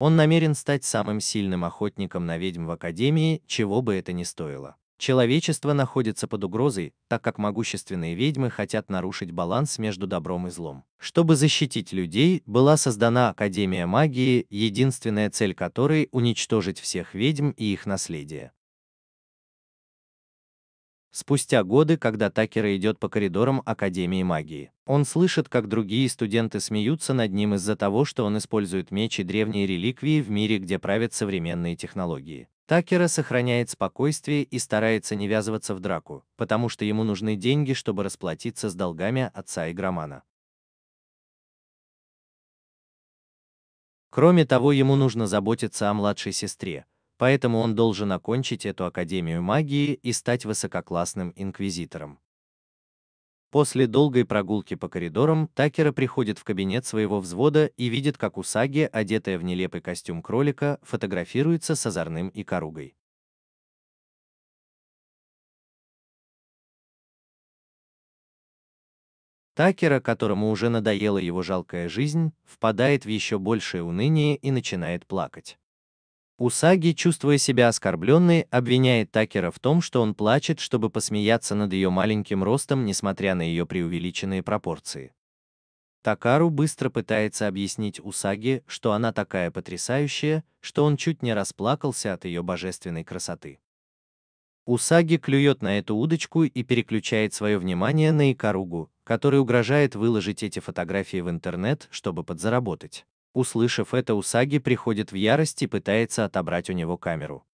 Он намерен стать самым сильным охотником на ведьм в Академии, чего бы это ни стоило. Человечество находится под угрозой, так как могущественные ведьмы хотят нарушить баланс между добром и злом. Чтобы защитить людей, была создана Академия магии, единственная цель которой – уничтожить всех ведьм и их наследие. Спустя годы, когда Такера идет по коридорам Академии магии, он слышит, как другие студенты смеются над ним из-за того, что он использует меч и древние реликвии в мире, где правят современные технологии. Такера сохраняет спокойствие и старается не ввязываться в драку, потому что ему нужны деньги, чтобы расплатиться с долгами отца игромана. Кроме того, ему нужно заботиться о младшей сестре, поэтому он должен окончить эту Академию магии и стать высококлассным инквизитором. После долгой прогулки по коридорам Такера приходит в кабинет своего взвода и видит, как Усаги, одетая в нелепый костюм кролика, фотографируется с озорным и коругой. Такера, которому уже надоела его жалкая жизнь, впадает в еще большее уныние и начинает плакать. Усаги, чувствуя себя оскорбленной, обвиняет Такера в том, что он плачет, чтобы посмеяться над ее маленьким ростом, несмотря на ее преувеличенные пропорции. Такару быстро пытается объяснить Усаги, что она такая потрясающая, что он чуть не расплакался от ее божественной красоты. Усаги клюет на эту удочку и переключает свое внимание на Икаругу, который угрожает выложить эти фотографии в интернет, чтобы подзаработать. Услышав это, Усаги приходит в ярость и пытается отобрать у него камеру.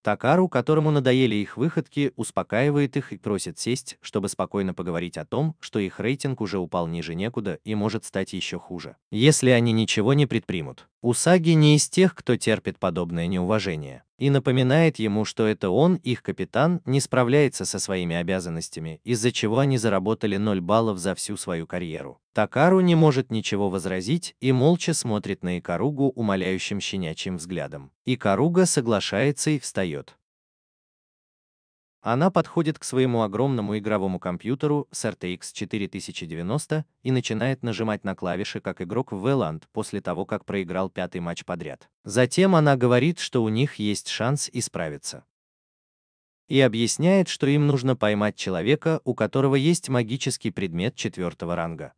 Такару, которому надоели их выходки, успокаивает их и просит сесть, чтобы спокойно поговорить о том, что их рейтинг уже упал ниже некуда и может стать еще хуже, если они ничего не предпримут. Усаги не из тех, кто терпит подобное неуважение, и напоминает ему, что это он, их капитан, не справляется со своими обязанностями, из-за чего они заработали 0 баллов за всю свою карьеру. Такару не может ничего возразить и молча смотрит на Икаругу умоляющим щенячьим взглядом. Икаруга соглашается и встает. Она подходит к своему огромному игровому компьютеру с RTX 4090 и начинает нажимать на клавиши как игрок в Valorant после того, как проиграл пятый матч подряд. Затем она говорит, что у них есть шанс исправиться. И объясняет, что им нужно поймать человека, у которого есть магический предмет четвертого ранга.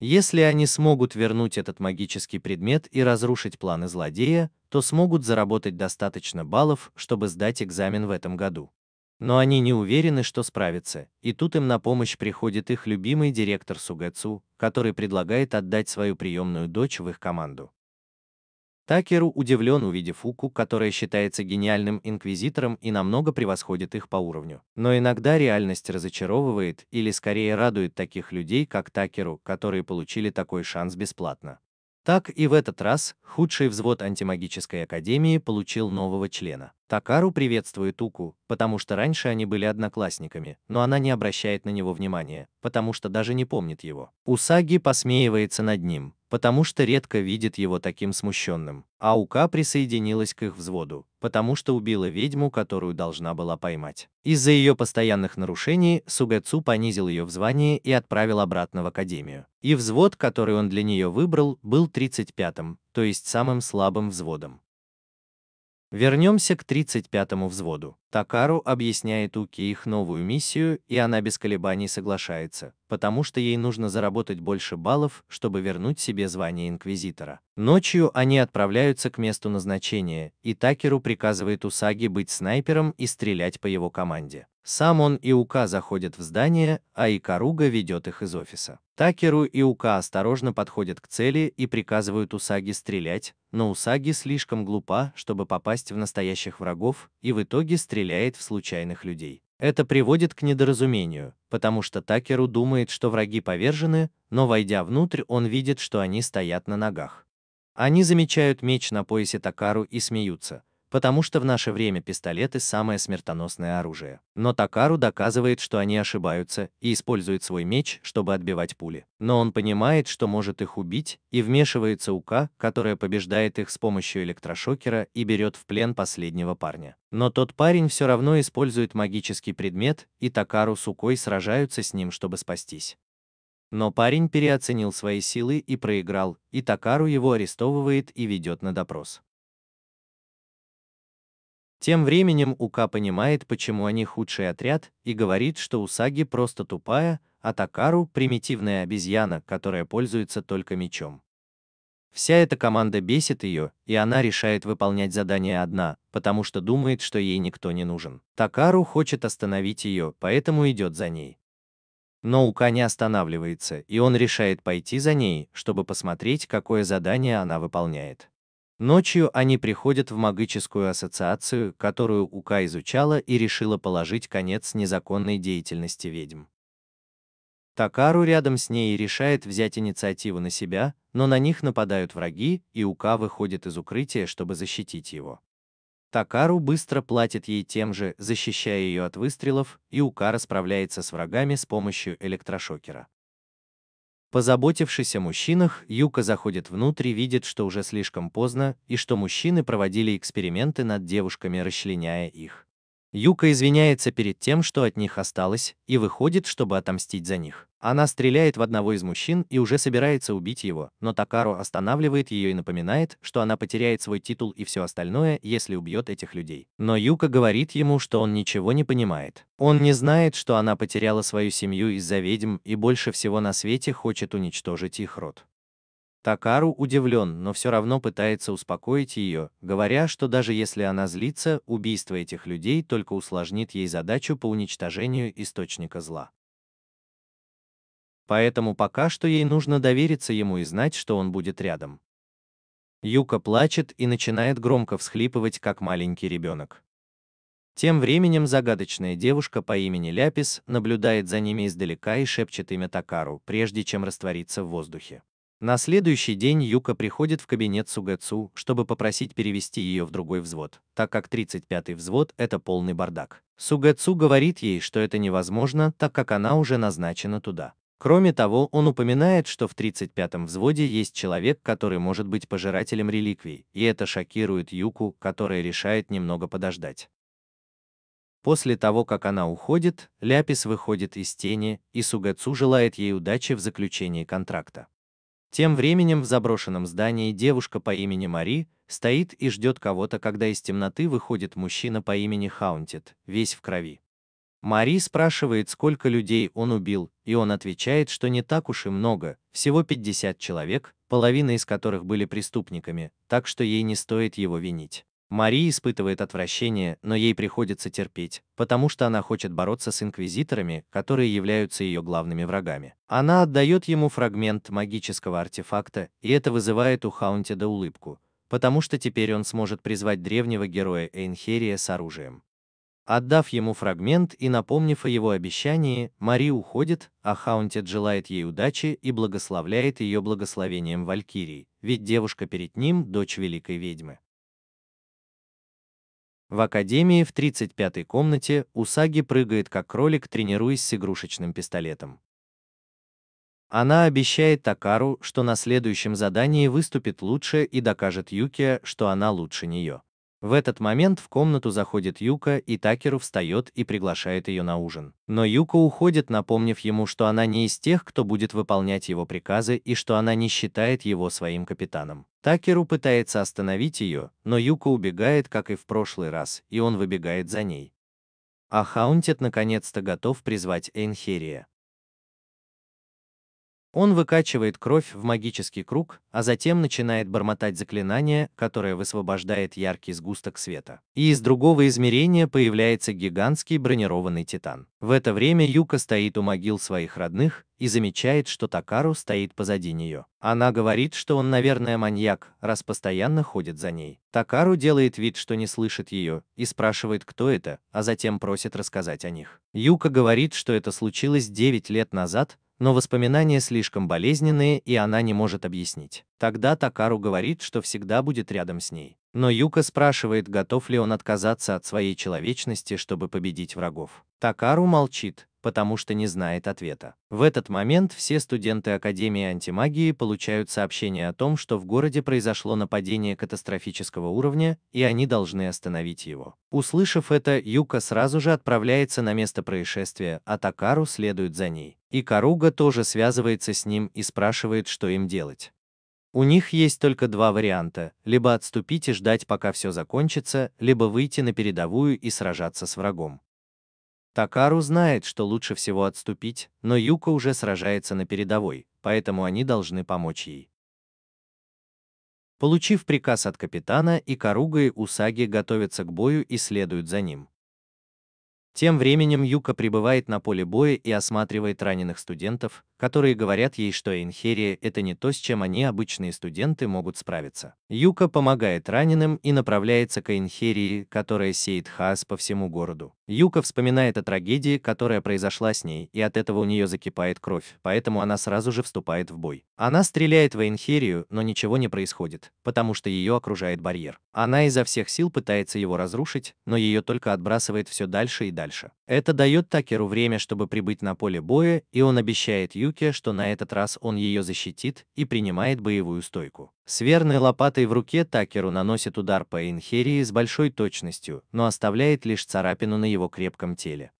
Если они смогут вернуть этот магический предмет и разрушить планы злодея, то смогут заработать достаточно баллов, чтобы сдать экзамен в этом году. Но они не уверены, что справятся, и тут им на помощь приходит их любимый директор Сугэцу, который предлагает отдать свою приемную дочь в их команду. Такеру удивлен увидев Фуку, которая считается гениальным инквизитором и намного превосходит их по уровню. Но иногда реальность разочаровывает или скорее радует таких людей, как Такеру, которые получили такой шанс бесплатно. Так и в этот раз худший взвод антимагической академии получил нового члена. Такару приветствует Уку, потому что раньше они были одноклассниками, но она не обращает на него внимания, потому что даже не помнит его. Усаги посмеивается над ним, потому что редко видит его таким смущенным, а Ука присоединилась к их взводу, потому что убила ведьму, которую должна была поймать. Из-за ее постоянных нарушений Сугэцу понизил ее в звании и отправил обратно в академию. И взвод, который он для нее выбрал, был 35-м, то есть самым слабым взводом. Вернемся к 35-му взводу. Такару объясняет Уки их новую миссию, и она без колебаний соглашается, потому что ей нужно заработать больше баллов, чтобы вернуть себе звание инквизитора. Ночью они отправляются к месту назначения, и Такеру приказывает Усаги быть снайпером и стрелять по его команде. Сам он и Ука заходят в здание, а Икаруга ведет их из офиса. Такеру и Ука осторожно подходят к цели и приказывают Усаги стрелять, но Усаги слишком глупа, чтобы попасть в настоящих врагов, и в итоге стреляет в случайных людей. Это приводит к недоразумению, потому что Такеру думает, что враги повержены, но войдя внутрь, он видит, что они стоят на ногах. Они замечают меч на поясе Такару и смеются потому что в наше время пистолеты – самое смертоносное оружие. Но Такару доказывает, что они ошибаются, и использует свой меч, чтобы отбивать пули. Но он понимает, что может их убить, и вмешивается Ука, которая побеждает их с помощью электрошокера и берет в плен последнего парня. Но тот парень все равно использует магический предмет, и Такару с Укой сражаются с ним, чтобы спастись. Но парень переоценил свои силы и проиграл, и Такару его арестовывает и ведет на допрос. Тем временем Ука понимает, почему они худший отряд, и говорит, что Усаги просто тупая, а Такару – примитивная обезьяна, которая пользуется только мечом. Вся эта команда бесит ее, и она решает выполнять задание одна, потому что думает, что ей никто не нужен. Такару хочет остановить ее, поэтому идет за ней. Но Ука не останавливается, и он решает пойти за ней, чтобы посмотреть, какое задание она выполняет. Ночью они приходят в магическую ассоциацию, которую Ука изучала и решила положить конец незаконной деятельности ведьм. Такару рядом с ней решает взять инициативу на себя, но на них нападают враги, и Ука выходит из укрытия, чтобы защитить его. Такару быстро платит ей тем же, защищая ее от выстрелов, и Ука расправляется с врагами с помощью электрошокера. Позаботившись о мужчинах, Юка заходит внутрь и видит, что уже слишком поздно, и что мужчины проводили эксперименты над девушками, расчленяя их. Юка извиняется перед тем, что от них осталось, и выходит, чтобы отомстить за них. Она стреляет в одного из мужчин и уже собирается убить его, но Такару останавливает ее и напоминает, что она потеряет свой титул и все остальное, если убьет этих людей. Но Юка говорит ему, что он ничего не понимает. Он не знает, что она потеряла свою семью из-за ведьм и больше всего на свете хочет уничтожить их род. Такару удивлен, но все равно пытается успокоить ее, говоря, что даже если она злится, убийство этих людей только усложнит ей задачу по уничтожению источника зла. Поэтому пока что ей нужно довериться ему и знать, что он будет рядом. Юка плачет и начинает громко всхлипывать, как маленький ребенок. Тем временем загадочная девушка по имени Ляпис наблюдает за ними издалека и шепчет имя Такару, прежде чем раствориться в воздухе. На следующий день Юка приходит в кабинет Сугэцу, чтобы попросить перевести ее в другой взвод, так как 35-й взвод — это полный бардак. Сугэцу говорит ей, что это невозможно, так как она уже назначена туда. Кроме того, он упоминает, что в 35-м взводе есть человек, который может быть пожирателем реликвий, и это шокирует Юку, которая решает немного подождать. После того, как она уходит, Ляпис выходит из тени, и Сугэцу желает ей удачи в заключении контракта. Тем временем в заброшенном здании девушка по имени Мари стоит и ждет кого-то, когда из темноты выходит мужчина по имени Хаунтед, весь в крови. Мари спрашивает, сколько людей он убил, и он отвечает, что не так уж и много, всего 50 человек, половина из которых были преступниками, так что ей не стоит его винить. Мария испытывает отвращение, но ей приходится терпеть, потому что она хочет бороться с инквизиторами, которые являются ее главными врагами. Она отдает ему фрагмент магического артефакта, и это вызывает у Хаунтеда улыбку, потому что теперь он сможет призвать древнего героя Эйнхерия с оружием. Отдав ему фрагмент и напомнив о его обещании, Мари уходит, а Хаунтед желает ей удачи и благословляет ее благословением Валькирии, ведь девушка перед ним – дочь великой ведьмы. В академии в 35-й комнате Усаги прыгает как кролик, тренируясь с игрушечным пистолетом. Она обещает Такару, что на следующем задании выступит лучше и докажет Юкия, что она лучше нее. В этот момент в комнату заходит Юка, и Такеру встает и приглашает ее на ужин. Но Юка уходит, напомнив ему, что она не из тех, кто будет выполнять его приказы и что она не считает его своим капитаном. Такеру пытается остановить ее, но Юка убегает, как и в прошлый раз, и он выбегает за ней. А Хаунтед наконец-то готов призвать Эйнхерия. Он выкачивает кровь в магический круг, а затем начинает бормотать заклинание, которое высвобождает яркий сгусток света. И из другого измерения появляется гигантский бронированный титан. В это время Юка стоит у могил своих родных и замечает, что Такару стоит позади нее. Она говорит, что он, наверное, маньяк, раз постоянно ходит за ней. Такару делает вид, что не слышит ее, и спрашивает, кто это, а затем просит рассказать о них. Юка говорит, что это случилось 9 лет назад, но воспоминания слишком болезненные, и она не может объяснить. Тогда Такару говорит, что всегда будет рядом с ней. Но Юка спрашивает, готов ли он отказаться от своей человечности, чтобы победить врагов. Такару молчит, потому что не знает ответа. В этот момент все студенты Академии антимагии получают сообщение о том, что в городе произошло нападение катастрофического уровня, и они должны остановить его. Услышав это, Юка сразу же отправляется на место происшествия, а Такару следует за ней. И Каруга тоже связывается с ним и спрашивает, что им делать. У них есть только два варианта, либо отступить и ждать пока все закончится, либо выйти на передовую и сражаться с врагом. Такару знает, что лучше всего отступить, но Юка уже сражается на передовой, поэтому они должны помочь ей. Получив приказ от капитана, Икаруга и Усаги готовятся к бою и следуют за ним. Тем временем Юка прибывает на поле боя и осматривает раненых студентов, которые говорят ей, что Энхерия – это не то, с чем они, обычные студенты, могут справиться. Юка помогает раненым и направляется к Энхерии, которая сеет хаос по всему городу. Юка вспоминает о трагедии, которая произошла с ней, и от этого у нее закипает кровь, поэтому она сразу же вступает в бой. Она стреляет в Энхерию, но ничего не происходит, потому что ее окружает барьер. Она изо всех сил пытается его разрушить, но ее только отбрасывает все дальше и дальше. Это дает Такеру время, чтобы прибыть на поле боя, и он обещает Юке, что на этот раз он ее защитит и принимает боевую стойку. С верной лопатой в руке Такеру наносит удар по Инхерии с большой точностью, но оставляет лишь царапину на его крепком теле.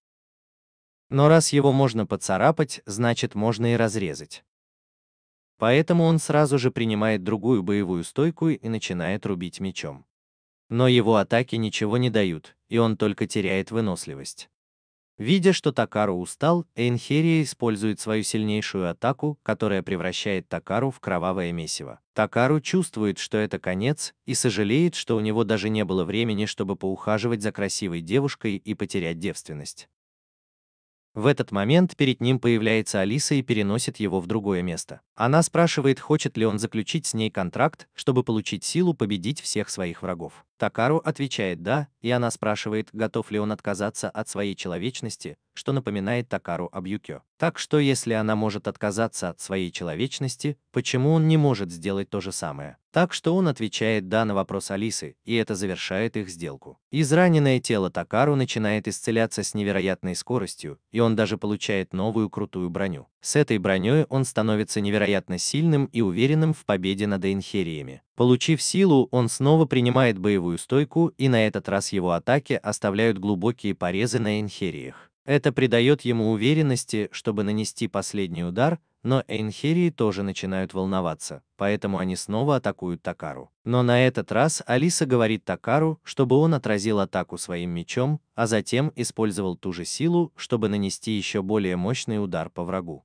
Но раз его можно поцарапать, значит можно и разрезать. Поэтому он сразу же принимает другую боевую стойку и начинает рубить мечом. Но его атаки ничего не дают, и он только теряет выносливость. Видя, что Такару устал, Эйнхерия использует свою сильнейшую атаку, которая превращает Такару в кровавое месиво. Такару чувствует, что это конец, и сожалеет, что у него даже не было времени, чтобы поухаживать за красивой девушкой и потерять девственность. В этот момент перед ним появляется Алиса и переносит его в другое место. Она спрашивает, хочет ли он заключить с ней контракт, чтобы получить силу победить всех своих врагов. Такару отвечает «да», и она спрашивает, готов ли он отказаться от своей человечности, что напоминает Такару Абьюкё. Так что если она может отказаться от своей человечности, почему он не может сделать то же самое? Так что он отвечает «да» на вопрос Алисы, и это завершает их сделку. Израненное тело Такару начинает исцеляться с невероятной скоростью, и он даже получает новую крутую броню. С этой броней он становится невероятно сильным и уверенным в победе над Эйнхериями. Получив силу, он снова принимает боевую стойку, и на этот раз его атаки оставляют глубокие порезы на Эйнхериях. Это придает ему уверенности, чтобы нанести последний удар, но Эйнхерии тоже начинают волноваться, поэтому они снова атакуют Такару. Но на этот раз Алиса говорит Такару, чтобы он отразил атаку своим мечом, а затем использовал ту же силу, чтобы нанести еще более мощный удар по врагу.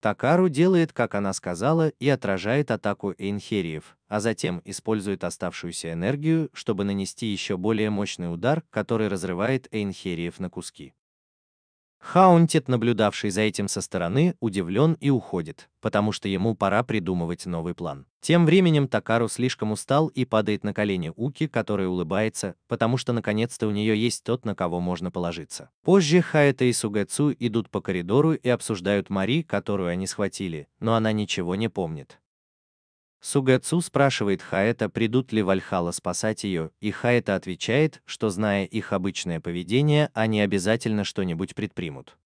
Такару делает, как она сказала, и отражает атаку Эйнхериев, а затем использует оставшуюся энергию, чтобы нанести еще более мощный удар, который разрывает Эйнхериев на куски. Хаунтед, наблюдавший за этим со стороны, удивлен и уходит, потому что ему пора придумывать новый план. Тем временем Такару слишком устал и падает на колени Уки, которая улыбается, потому что наконец-то у нее есть тот, на кого можно положиться. Позже Хаэта и Сугэцу идут по коридору и обсуждают Мари, которую они схватили, но она ничего не помнит. Сугацу спрашивает Хаэта, придут ли Вальхала спасать ее, и Хаэта отвечает, что зная их обычное поведение, они обязательно что-нибудь предпримут.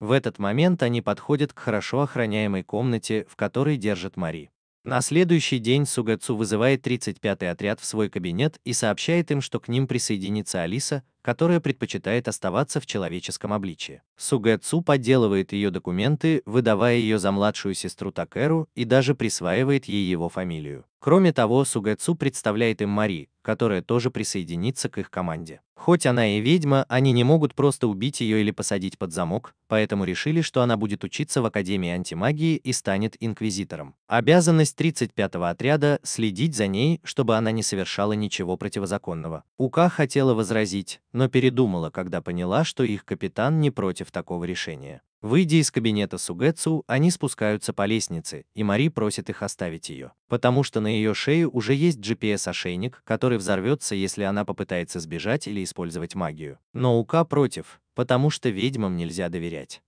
В этот момент они подходят к хорошо охраняемой комнате, в которой держат Мари. На следующий день Сугацу вызывает 35-й отряд в свой кабинет и сообщает им, что к ним присоединится Алиса, которая предпочитает оставаться в человеческом обличии. Сугэцу подделывает ее документы, выдавая ее за младшую сестру Такеру и даже присваивает ей его фамилию. Кроме того, Сугэцу представляет им Мари, которая тоже присоединится к их команде. Хоть она и ведьма, они не могут просто убить ее или посадить под замок, поэтому решили, что она будет учиться в Академии антимагии и станет инквизитором. Обязанность 35-го отряда – следить за ней, чтобы она не совершала ничего противозаконного. Ука хотела возразить, но передумала, когда поняла, что их капитан не против такого решения. Выйдя из кабинета Сугэцу, они спускаются по лестнице, и Мари просит их оставить ее, потому что на ее шее уже есть GPS-ошейник, который взорвется, если она попытается сбежать или использовать магию. Но Ука против, потому что ведьмам нельзя доверять.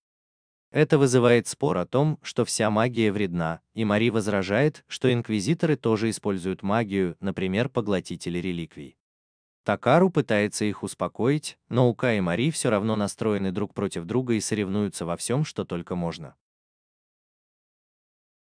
Это вызывает спор о том, что вся магия вредна, и Мари возражает, что инквизиторы тоже используют магию, например, поглотители реликвий. Такару пытается их успокоить, но Ука и Мари все равно настроены друг против друга и соревнуются во всем, что только можно.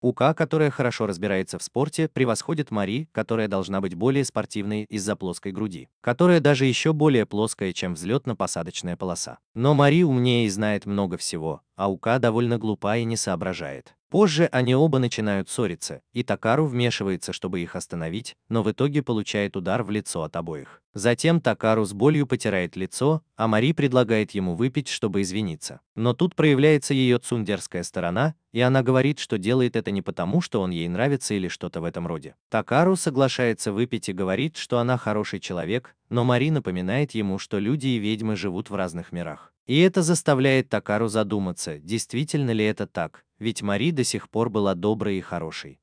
Ука, которая хорошо разбирается в спорте, превосходит Мари, которая должна быть более спортивной из-за плоской груди, которая даже еще более плоская, чем взлетно-посадочная полоса. Но Мари умнее и знает много всего, а Ука довольно глупа и не соображает. Позже они оба начинают ссориться, и Такару вмешивается, чтобы их остановить, но в итоге получает удар в лицо от обоих. Затем Такару с болью потирает лицо, а Мари предлагает ему выпить, чтобы извиниться. Но тут проявляется ее цундерская сторона, и она говорит, что делает это не потому, что он ей нравится или что-то в этом роде. Такару соглашается выпить и говорит, что она хороший человек, но Мари напоминает ему, что люди и ведьмы живут в разных мирах. И это заставляет Такару задуматься, действительно ли это так, ведь Мари до сих пор была доброй и хорошей.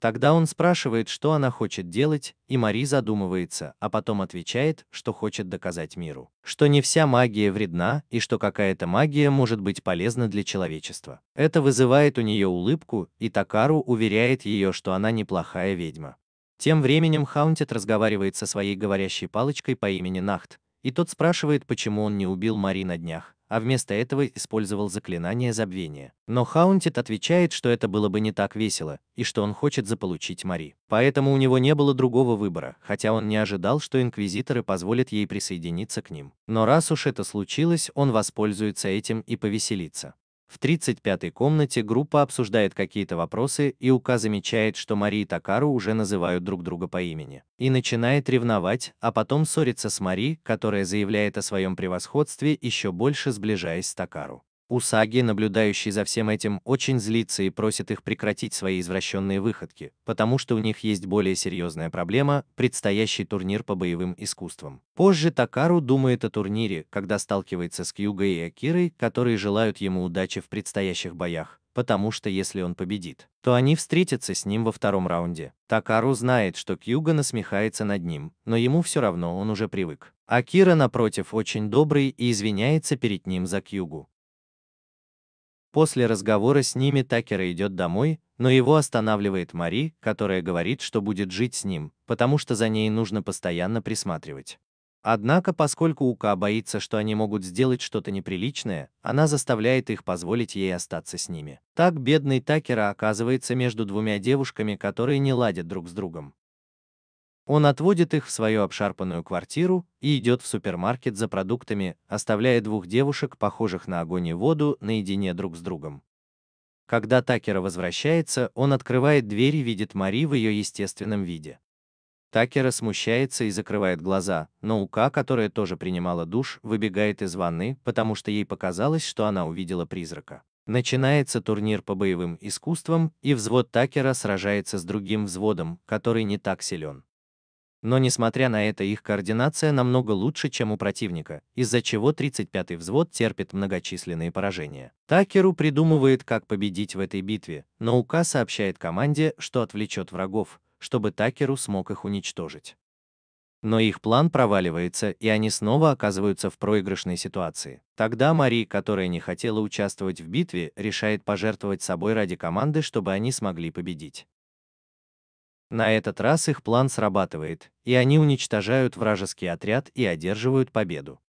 Тогда он спрашивает, что она хочет делать, и Мари задумывается, а потом отвечает, что хочет доказать миру, что не вся магия вредна и что какая-то магия может быть полезна для человечества. Это вызывает у нее улыбку, и Такару уверяет ее, что она неплохая ведьма. Тем временем Хаунтит разговаривает со своей говорящей палочкой по имени Нахт, и тот спрашивает, почему он не убил Мари на днях, а вместо этого использовал заклинание забвения. Но Хаунтит отвечает, что это было бы не так весело, и что он хочет заполучить Мари. Поэтому у него не было другого выбора, хотя он не ожидал, что инквизиторы позволят ей присоединиться к ним. Но раз уж это случилось, он воспользуется этим и повеселится. В 35-й комнате группа обсуждает какие-то вопросы, и Ука замечает, что Мари и Такару уже называют друг друга по имени. И начинает ревновать, а потом ссорится с Мари, которая заявляет о своем превосходстве, еще больше сближаясь с Такару. Усаги, наблюдающий за всем этим, очень злится и просит их прекратить свои извращенные выходки, потому что у них есть более серьезная проблема – предстоящий турнир по боевым искусствам. Позже Такару думает о турнире, когда сталкивается с Кьюго и Акирой, которые желают ему удачи в предстоящих боях потому что если он победит, то они встретятся с ним во втором раунде. Такару знает, что Кьюга насмехается над ним, но ему все равно он уже привык. Акира, напротив, очень добрый и извиняется перед ним за Кьюгу. После разговора с ними Такера идет домой, но его останавливает Мари, которая говорит, что будет жить с ним, потому что за ней нужно постоянно присматривать. Однако, поскольку Ука боится, что они могут сделать что-то неприличное, она заставляет их позволить ей остаться с ними. Так бедный Такера оказывается между двумя девушками, которые не ладят друг с другом. Он отводит их в свою обшарпанную квартиру и идет в супермаркет за продуктами, оставляя двух девушек, похожих на огонь и воду, наедине друг с другом. Когда Такера возвращается, он открывает дверь и видит Мари в ее естественном виде. Такера смущается и закрывает глаза, но Ука, которая тоже принимала душ, выбегает из ванны, потому что ей показалось, что она увидела призрака. Начинается турнир по боевым искусствам, и взвод Такера сражается с другим взводом, который не так силен. Но несмотря на это их координация намного лучше, чем у противника, из-за чего 35-й взвод терпит многочисленные поражения. Такеру придумывает, как победить в этой битве, но Ука сообщает команде, что отвлечет врагов, чтобы Такеру смог их уничтожить. Но их план проваливается, и они снова оказываются в проигрышной ситуации. Тогда Мари, которая не хотела участвовать в битве, решает пожертвовать собой ради команды, чтобы они смогли победить. На этот раз их план срабатывает, и они уничтожают вражеский отряд и одерживают победу.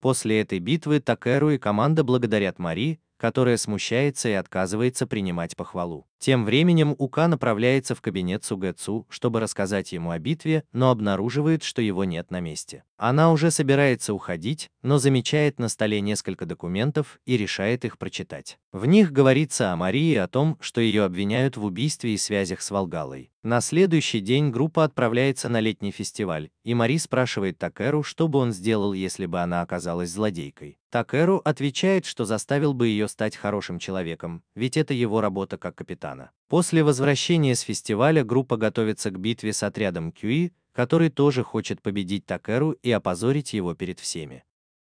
После этой битвы Такеру и команда благодарят Мари которая смущается и отказывается принимать похвалу. Тем временем Ука направляется в кабинет Сугэцу, чтобы рассказать ему о битве, но обнаруживает, что его нет на месте. Она уже собирается уходить, но замечает на столе несколько документов и решает их прочитать. В них говорится о Марии и о том, что ее обвиняют в убийстве и связях с Волгалой. На следующий день группа отправляется на летний фестиваль, и Мари спрашивает Такеру, что бы он сделал, если бы она оказалась злодейкой. Такеру отвечает, что заставил бы ее стать хорошим человеком, ведь это его работа как капитана. После возвращения с фестиваля группа готовится к битве с отрядом Кьюи, который тоже хочет победить Такеру и опозорить его перед всеми.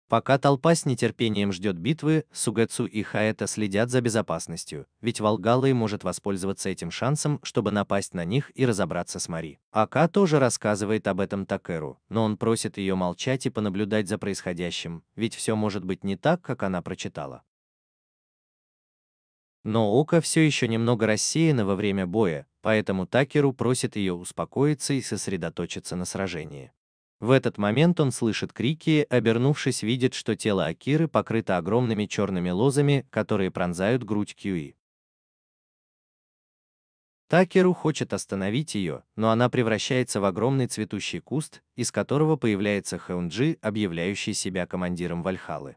Пока толпа с нетерпением ждет битвы, Сугэцу и Хаэта следят за безопасностью, ведь Волгалы может воспользоваться этим шансом, чтобы напасть на них и разобраться с Мари. Ака тоже рассказывает об этом Такеру, но он просит ее молчать и понаблюдать за происходящим, ведь все может быть не так, как она прочитала. Но Ока все еще немного рассеяна во время боя, поэтому Такеру просит ее успокоиться и сосредоточиться на сражении. В этот момент он слышит крики, обернувшись, видит, что тело Акиры покрыто огромными черными лозами, которые пронзают грудь Кьюи. Такеру хочет остановить ее, но она превращается в огромный цветущий куст, из которого появляется Хэунджи, объявляющий себя командиром Вальхалы.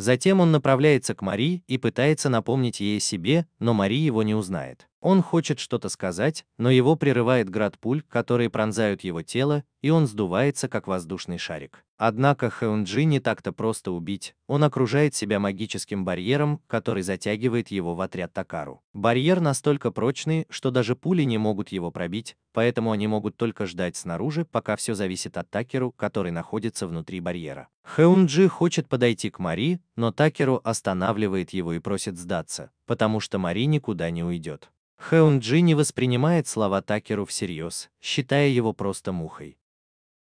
Затем он направляется к Мари и пытается напомнить ей о себе, но Мари его не узнает. Он хочет что-то сказать, но его прерывает град пуль, которые пронзают его тело, и он сдувается, как воздушный шарик. Однако Хеунджи не так-то просто убить, он окружает себя магическим барьером, который затягивает его в отряд Такару. Барьер настолько прочный, что даже пули не могут его пробить, поэтому они могут только ждать снаружи, пока все зависит от Такеру, который находится внутри барьера. Хеунджи хочет подойти к Мари, но Такеру останавливает его и просит сдаться, потому что Мари никуда не уйдет. Хеунджи не воспринимает слова Такеру всерьез, считая его просто мухой.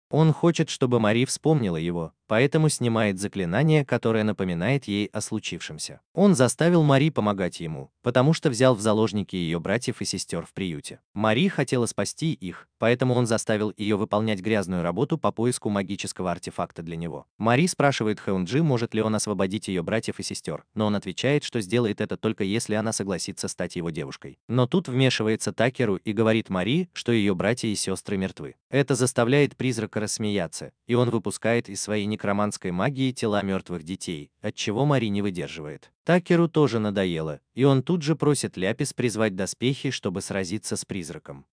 Он хочет, чтобы Мари вспомнила его, поэтому снимает заклинание, которое напоминает ей о случившемся. Он заставил Мари помогать ему, потому что взял в заложники ее братьев и сестер в приюте. Мари хотела спасти их, поэтому он заставил ее выполнять грязную работу по поиску магического артефакта для него. Мари спрашивает Хэунджи, может ли он освободить ее братьев и сестер, но он отвечает, что сделает это только если она согласится стать его девушкой. Но тут вмешивается Такеру и говорит Мари, что ее братья и сестры мертвы. Это заставляет призрака рассмеяться, и он выпускает из своей некроманской магии тела мертвых детей, от чего Мари не выдерживает. Такеру тоже надоело, и он тут же просит Ляпис призвать доспехи, чтобы сразиться с призраком.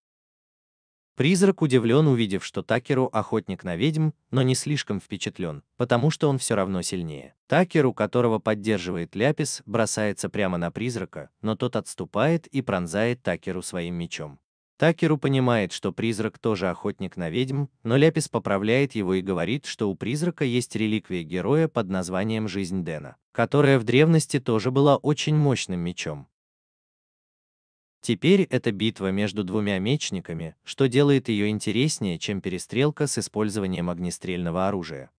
Призрак удивлен, увидев, что Такеру охотник на ведьм, но не слишком впечатлен, потому что он все равно сильнее. Такеру, которого поддерживает Ляпис, бросается прямо на призрака, но тот отступает и пронзает Такеру своим мечом. Такеру понимает, что призрак тоже охотник на ведьм, но Ляпис поправляет его и говорит, что у призрака есть реликвия героя под названием «Жизнь Дэна», которая в древности тоже была очень мощным мечом. Теперь это битва между двумя мечниками, что делает ее интереснее, чем перестрелка с использованием огнестрельного оружия.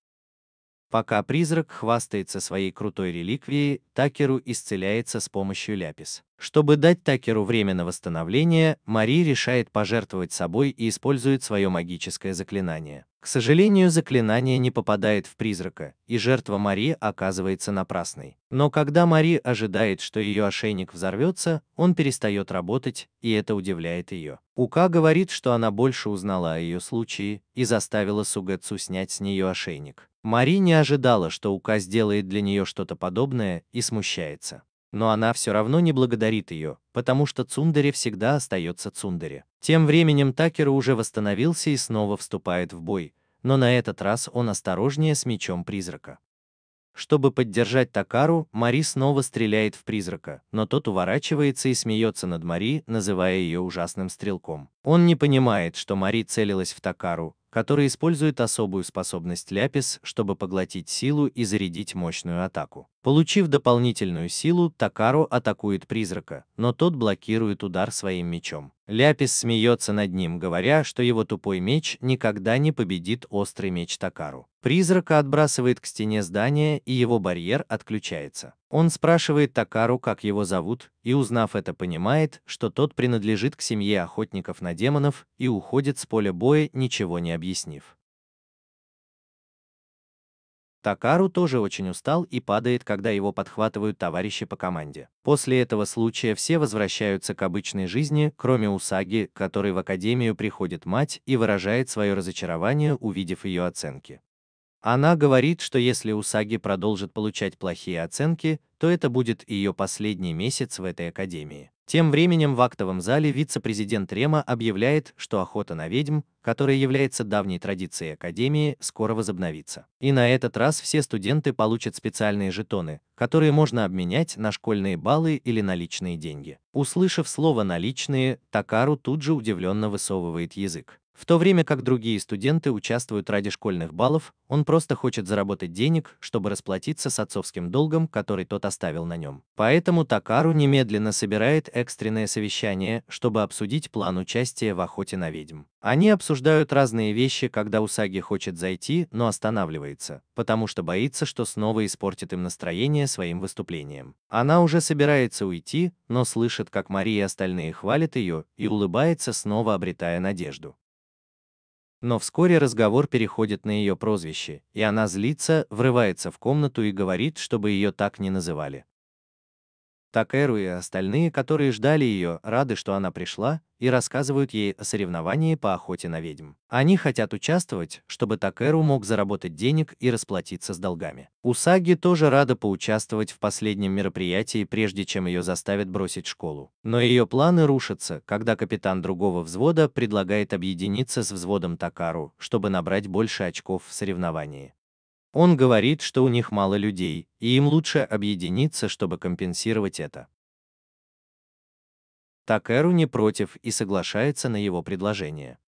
Пока призрак хвастается своей крутой реликвией, Такеру исцеляется с помощью ляпис. Чтобы дать Такеру время на восстановление, Мари решает пожертвовать собой и использует свое магическое заклинание. К сожалению, заклинание не попадает в призрака, и жертва Мари оказывается напрасной. Но когда Мари ожидает, что ее ошейник взорвется, он перестает работать, и это удивляет ее. Ука говорит, что она больше узнала о ее случае и заставила Сугэцу снять с нее ошейник. Мари не ожидала, что Ука сделает для нее что-то подобное, и смущается но она все равно не благодарит ее, потому что Цундере всегда остается Цундере. Тем временем Такер уже восстановился и снова вступает в бой, но на этот раз он осторожнее с мечом призрака. Чтобы поддержать Такару, Мари снова стреляет в призрака, но тот уворачивается и смеется над Мари, называя ее ужасным стрелком. Он не понимает, что Мари целилась в Такару, который использует особую способность Ляпис, чтобы поглотить силу и зарядить мощную атаку. Получив дополнительную силу, Такару атакует призрака, но тот блокирует удар своим мечом. Ляпис смеется над ним, говоря, что его тупой меч никогда не победит острый меч Такару. Призрака отбрасывает к стене здания, и его барьер отключается. Он спрашивает Такару, как его зовут, и узнав это, понимает, что тот принадлежит к семье охотников на демонов и уходит с поля боя, ничего не объяснив. Такару тоже очень устал и падает, когда его подхватывают товарищи по команде. После этого случая все возвращаются к обычной жизни, кроме Усаги, который в академию приходит мать и выражает свое разочарование, увидев ее оценки. Она говорит, что если Усаги продолжит получать плохие оценки, то это будет ее последний месяц в этой академии. Тем временем в актовом зале вице-президент Рема объявляет, что охота на ведьм, которая является давней традицией Академии, скоро возобновится. И на этот раз все студенты получат специальные жетоны, которые можно обменять на школьные баллы или наличные деньги. Услышав слово «наличные», Такару тут же удивленно высовывает язык. В то время как другие студенты участвуют ради школьных баллов, он просто хочет заработать денег, чтобы расплатиться с отцовским долгом, который тот оставил на нем. Поэтому Такару немедленно собирает экстренное совещание, чтобы обсудить план участия в охоте на ведьм. Они обсуждают разные вещи, когда Усаги хочет зайти, но останавливается, потому что боится, что снова испортит им настроение своим выступлением. Она уже собирается уйти, но слышит, как Мария и остальные хвалят ее, и улыбается, снова обретая надежду но вскоре разговор переходит на ее прозвище, и она злится, врывается в комнату и говорит, чтобы ее так не называли. Такэру и остальные, которые ждали ее, рады, что она пришла, и рассказывают ей о соревновании по охоте на ведьм. Они хотят участвовать, чтобы Такэру мог заработать денег и расплатиться с долгами. Усаги тоже рада поучаствовать в последнем мероприятии, прежде чем ее заставят бросить школу. Но ее планы рушатся, когда капитан другого взвода предлагает объединиться с взводом Такару, чтобы набрать больше очков в соревновании. Он говорит, что у них мало людей, и им лучше объединиться, чтобы компенсировать это. Такеру не против и соглашается на его предложение.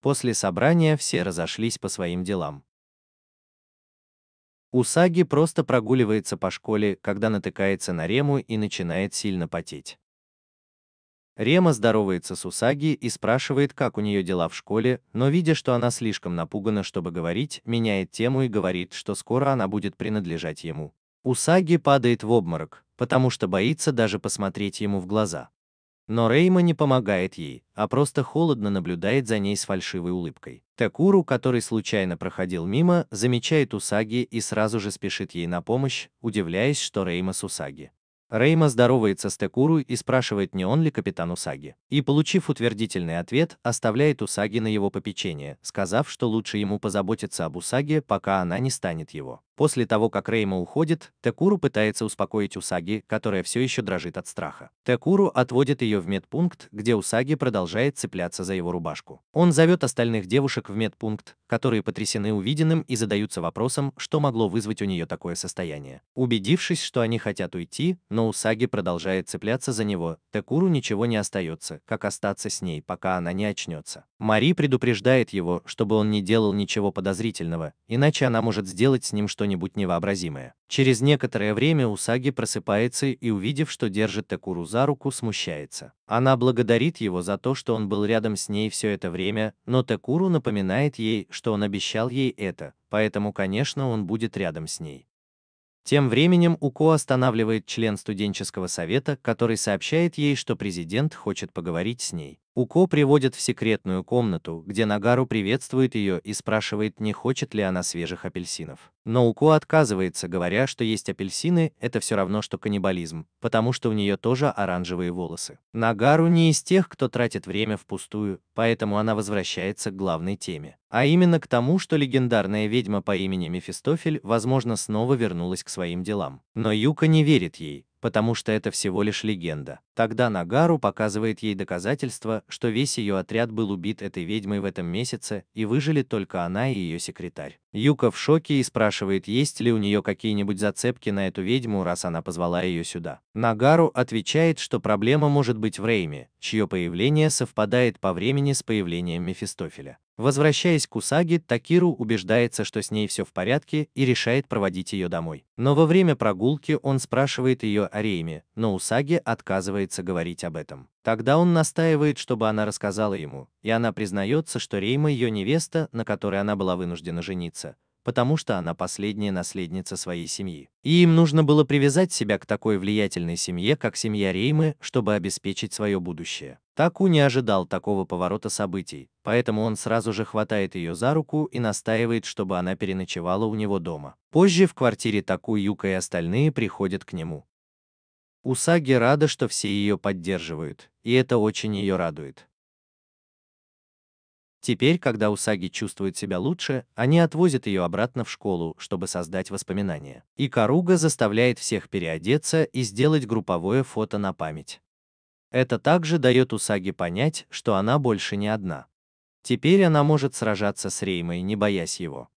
После собрания все разошлись по своим делам. Усаги просто прогуливается по школе, когда натыкается на Рему и начинает сильно потеть. Рема здоровается с Усаги и спрашивает, как у нее дела в школе, но видя, что она слишком напугана, чтобы говорить, меняет тему и говорит, что скоро она будет принадлежать ему. Усаги падает в обморок, потому что боится даже посмотреть ему в глаза. Но Рейма не помогает ей, а просто холодно наблюдает за ней с фальшивой улыбкой. Такуру, который случайно проходил мимо, замечает Усаги и сразу же спешит ей на помощь, удивляясь, что Рейма с Усаги. Рейма здоровается с Текуру и спрашивает, не он ли капитан Усаги. И, получив утвердительный ответ, оставляет Усаги на его попечение, сказав, что лучше ему позаботиться об Усаге, пока она не станет его. После того, как Рейма уходит, Текуру пытается успокоить Усаги, которая все еще дрожит от страха. Текуру отводит ее в медпункт, где Усаги продолжает цепляться за его рубашку. Он зовет остальных девушек в медпункт, которые потрясены увиденным и задаются вопросом, что могло вызвать у нее такое состояние. Убедившись, что они хотят уйти, но Усаги продолжает цепляться за него, Текуру ничего не остается, как остаться с ней, пока она не очнется. Мари предупреждает его, чтобы он не делал ничего подозрительного, иначе она может сделать с ним что-нибудь что-нибудь невообразимое. Через некоторое время Усаги просыпается и, увидев, что держит Такуру за руку, смущается. Она благодарит его за то, что он был рядом с ней все это время, но Такуру напоминает ей, что он обещал ей это, поэтому, конечно, он будет рядом с ней. Тем временем УКО останавливает член студенческого совета, который сообщает ей, что президент хочет поговорить с ней. Уко приводит в секретную комнату, где Нагару приветствует ее и спрашивает, не хочет ли она свежих апельсинов. Но Уко отказывается, говоря, что есть апельсины – это все равно, что каннибализм, потому что у нее тоже оранжевые волосы. Нагару не из тех, кто тратит время впустую, поэтому она возвращается к главной теме. А именно к тому, что легендарная ведьма по имени Мефистофель, возможно, снова вернулась к своим делам. Но Юка не верит ей, потому что это всего лишь легенда. Тогда Нагару показывает ей доказательства, что весь ее отряд был убит этой ведьмой в этом месяце, и выжили только она и ее секретарь. Юка в шоке и спрашивает, есть ли у нее какие-нибудь зацепки на эту ведьму, раз она позвала ее сюда. Нагару отвечает, что проблема может быть в Рейме, чье появление совпадает по времени с появлением Мефистофеля. Возвращаясь к Усаги, Такиру убеждается, что с ней все в порядке и решает проводить ее домой. Но во время прогулки он спрашивает ее о Рейме, но Усаги отказывается говорить об этом. Тогда он настаивает, чтобы она рассказала ему, и она признается, что Рейма ее невеста, на которой она была вынуждена жениться, потому что она последняя наследница своей семьи. И им нужно было привязать себя к такой влиятельной семье, как семья Реймы, чтобы обеспечить свое будущее. Таку не ожидал такого поворота событий, поэтому он сразу же хватает ее за руку и настаивает, чтобы она переночевала у него дома. Позже в квартире Таку Юка и остальные приходят к нему. Усаги рада, что все ее поддерживают, и это очень ее радует. Теперь, когда Усаги чувствует себя лучше, они отвозят ее обратно в школу, чтобы создать воспоминания. И Каруга заставляет всех переодеться и сделать групповое фото на память. Это также дает Усаги понять, что она больше не одна. Теперь она может сражаться с Реймой, не боясь его.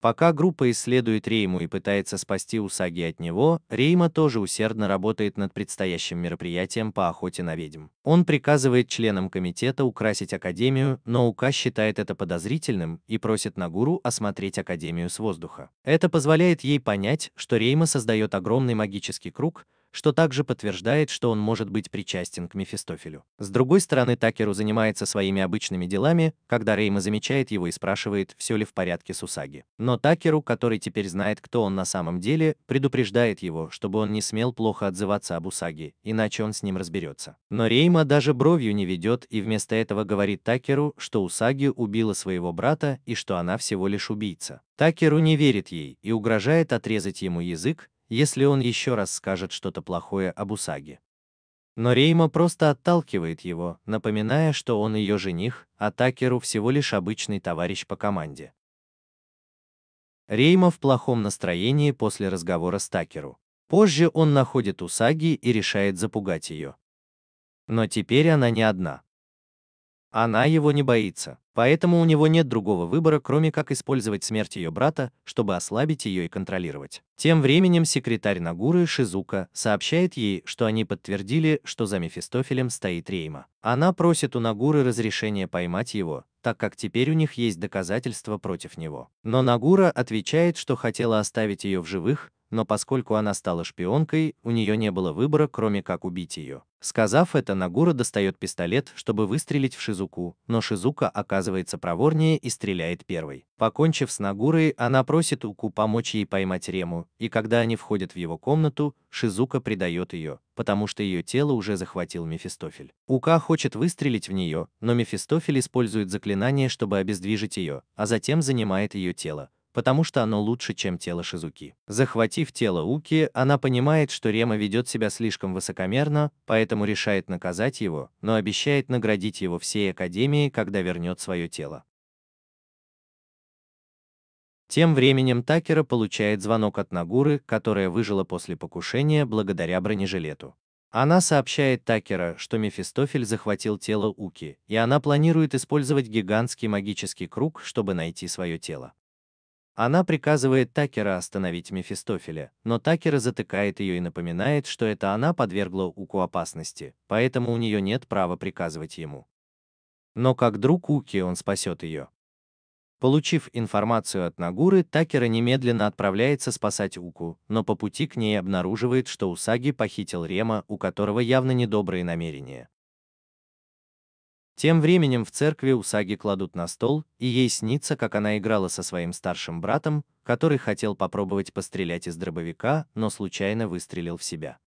Пока группа исследует Рейму и пытается спасти Усаги от него, Рейма тоже усердно работает над предстоящим мероприятием по охоте на ведьм. Он приказывает членам комитета украсить Академию, но Ука считает это подозрительным и просит Нагуру осмотреть Академию с воздуха. Это позволяет ей понять, что Рейма создает огромный магический круг, что также подтверждает, что он может быть причастен к Мефистофелю. С другой стороны, Такеру занимается своими обычными делами, когда Рейма замечает его и спрашивает, все ли в порядке с Усаги. Но Такеру, который теперь знает, кто он на самом деле, предупреждает его, чтобы он не смел плохо отзываться об Усаги, иначе он с ним разберется. Но Рейма даже бровью не ведет и вместо этого говорит Такеру, что Усаги убила своего брата и что она всего лишь убийца. Такеру не верит ей и угрожает отрезать ему язык, если он еще раз скажет что-то плохое об Усаге. Но Рейма просто отталкивает его, напоминая, что он ее жених, а Такеру всего лишь обычный товарищ по команде. Рейма в плохом настроении после разговора с Такеру. Позже он находит Усаги и решает запугать ее. Но теперь она не одна. Она его не боится, поэтому у него нет другого выбора, кроме как использовать смерть ее брата, чтобы ослабить ее и контролировать. Тем временем секретарь Нагуры Шизука сообщает ей, что они подтвердили, что за Мефистофелем стоит Рейма. Она просит у Нагуры разрешения поймать его, так как теперь у них есть доказательства против него. Но Нагура отвечает, что хотела оставить ее в живых, но поскольку она стала шпионкой, у нее не было выбора, кроме как убить ее. Сказав это, Нагура достает пистолет, чтобы выстрелить в Шизуку, но Шизука оказывается проворнее и стреляет первой. Покончив с Нагурой, она просит Уку помочь ей поймать Рему, и когда они входят в его комнату, Шизука предает ее, потому что ее тело уже захватил Мефистофель. Ука хочет выстрелить в нее, но Мефистофель использует заклинание, чтобы обездвижить ее, а затем занимает ее тело, потому что оно лучше, чем тело Шизуки. Захватив тело Уки, она понимает, что Рема ведет себя слишком высокомерно, поэтому решает наказать его, но обещает наградить его всей Академией, когда вернет свое тело. Тем временем Такера получает звонок от Нагуры, которая выжила после покушения благодаря бронежилету. Она сообщает Такера, что Мефистофель захватил тело Уки, и она планирует использовать гигантский магический круг, чтобы найти свое тело. Она приказывает Такера остановить Мефистофеля, но Такера затыкает ее и напоминает, что это она подвергла Уку опасности, поэтому у нее нет права приказывать ему. Но как друг Уки он спасет ее. Получив информацию от Нагуры, Такера немедленно отправляется спасать Уку, но по пути к ней обнаруживает, что Усаги похитил Рема, у которого явно недобрые намерения. Тем временем в церкви Усаги кладут на стол, и ей снится, как она играла со своим старшим братом, который хотел попробовать пострелять из дробовика, но случайно выстрелил в себя.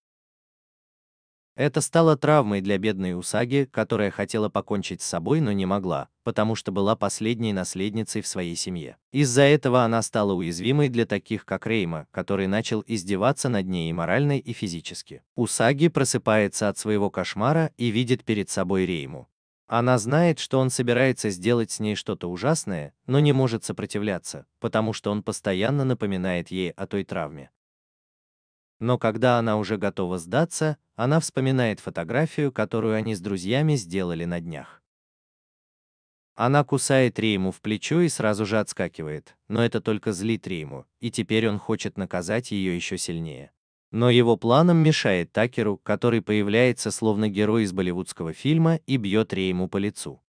Это стало травмой для бедной Усаги, которая хотела покончить с собой, но не могла, потому что была последней наследницей в своей семье. Из-за этого она стала уязвимой для таких, как Рейма, который начал издеваться над ней и морально, и физически. Усаги просыпается от своего кошмара и видит перед собой Рейму, она знает, что он собирается сделать с ней что-то ужасное, но не может сопротивляться, потому что он постоянно напоминает ей о той травме. Но когда она уже готова сдаться, она вспоминает фотографию, которую они с друзьями сделали на днях. Она кусает Рейму в плечо и сразу же отскакивает, но это только злит Рейму, и теперь он хочет наказать ее еще сильнее. Но его планам мешает Такеру, который появляется словно герой из болливудского фильма и бьет Рейму по лицу.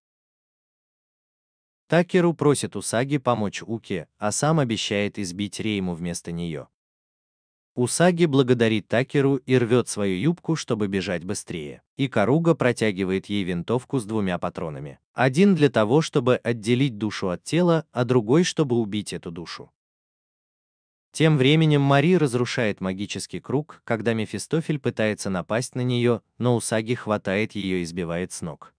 Такеру просит Усаги помочь Уке, а сам обещает избить Рейму вместо нее. Усаги благодарит Такеру и рвет свою юбку, чтобы бежать быстрее. И Каруга протягивает ей винтовку с двумя патронами. Один для того, чтобы отделить душу от тела, а другой, чтобы убить эту душу. Тем временем Мари разрушает магический круг, когда Мефистофель пытается напасть на нее, но Усаги хватает ее и избивает с ног.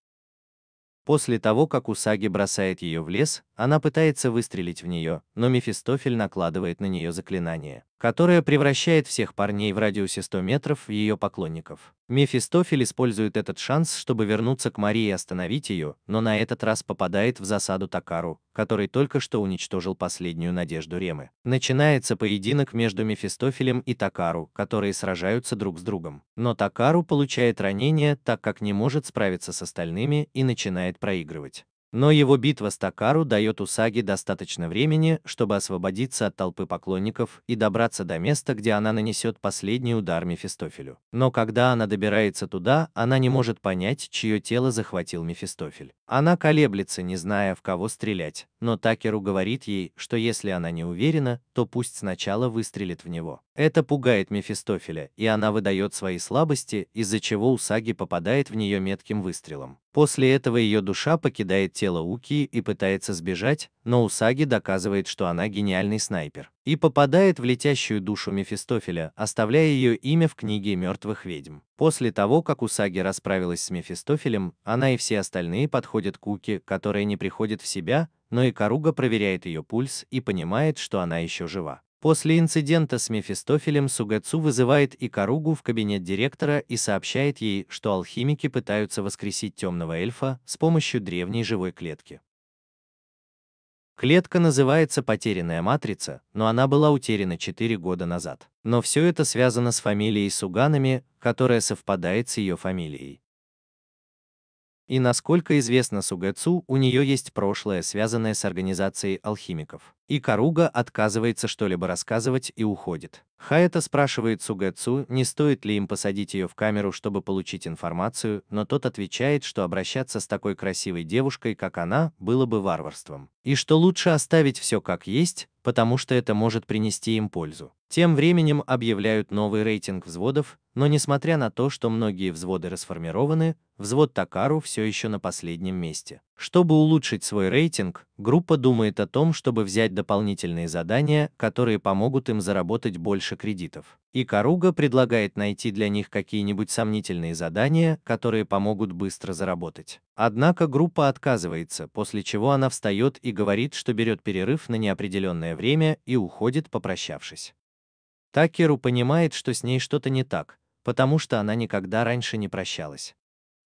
После того, как Усаги бросает ее в лес, она пытается выстрелить в нее, но Мефистофель накладывает на нее заклинание, которое превращает всех парней в радиусе 100 метров в ее поклонников. Мефистофель использует этот шанс, чтобы вернуться к Марии и остановить ее, но на этот раз попадает в засаду Такару, который только что уничтожил последнюю надежду Ремы. Начинается поединок между Мефистофелем и Такару, которые сражаются друг с другом. Но Такару получает ранение, так как не может справиться с остальными и начинает проигрывать. Но его битва с Такару дает Усаги достаточно времени, чтобы освободиться от толпы поклонников и добраться до места, где она нанесет последний удар Мефистофелю. Но когда она добирается туда, она не может понять, чье тело захватил Мефистофель. Она колеблется, не зная, в кого стрелять, но Такеру говорит ей, что если она не уверена, то пусть сначала выстрелит в него. Это пугает Мефистофеля, и она выдает свои слабости, из-за чего Усаги попадает в нее метким выстрелом. После этого ее душа покидает тело тело Уки и пытается сбежать, но Усаги доказывает, что она гениальный снайпер, и попадает в летящую душу Мефистофеля, оставляя ее имя в книге мертвых ведьм. После того, как Усаги расправилась с Мефистофелем, она и все остальные подходят к Уки, которая не приходит в себя, но и Каруга проверяет ее пульс и понимает, что она еще жива. После инцидента с Мефистофелем Сугацу вызывает Икаругу в кабинет директора и сообщает ей, что алхимики пытаются воскресить темного эльфа с помощью древней живой клетки. Клетка называется «Потерянная матрица», но она была утеряна 4 года назад. Но все это связано с фамилией Суганами, которая совпадает с ее фамилией. И насколько известно Сугэцу, у нее есть прошлое, связанное с организацией алхимиков. И Каруга отказывается что-либо рассказывать и уходит. Хаэта спрашивает Сугэцу, не стоит ли им посадить ее в камеру, чтобы получить информацию, но тот отвечает, что обращаться с такой красивой девушкой, как она, было бы варварством. И что лучше оставить все как есть, потому что это может принести им пользу. Тем временем объявляют новый рейтинг взводов, но несмотря на то, что многие взводы расформированы, взвод Такару все еще на последнем месте. Чтобы улучшить свой рейтинг, группа думает о том, чтобы взять дополнительные задания, которые помогут им заработать больше кредитов. И Каруга предлагает найти для них какие-нибудь сомнительные задания, которые помогут быстро заработать. Однако группа отказывается, после чего она встает и говорит, что берет перерыв на неопределенное время и уходит, попрощавшись. Такеру понимает, что с ней что-то не так, потому что она никогда раньше не прощалась.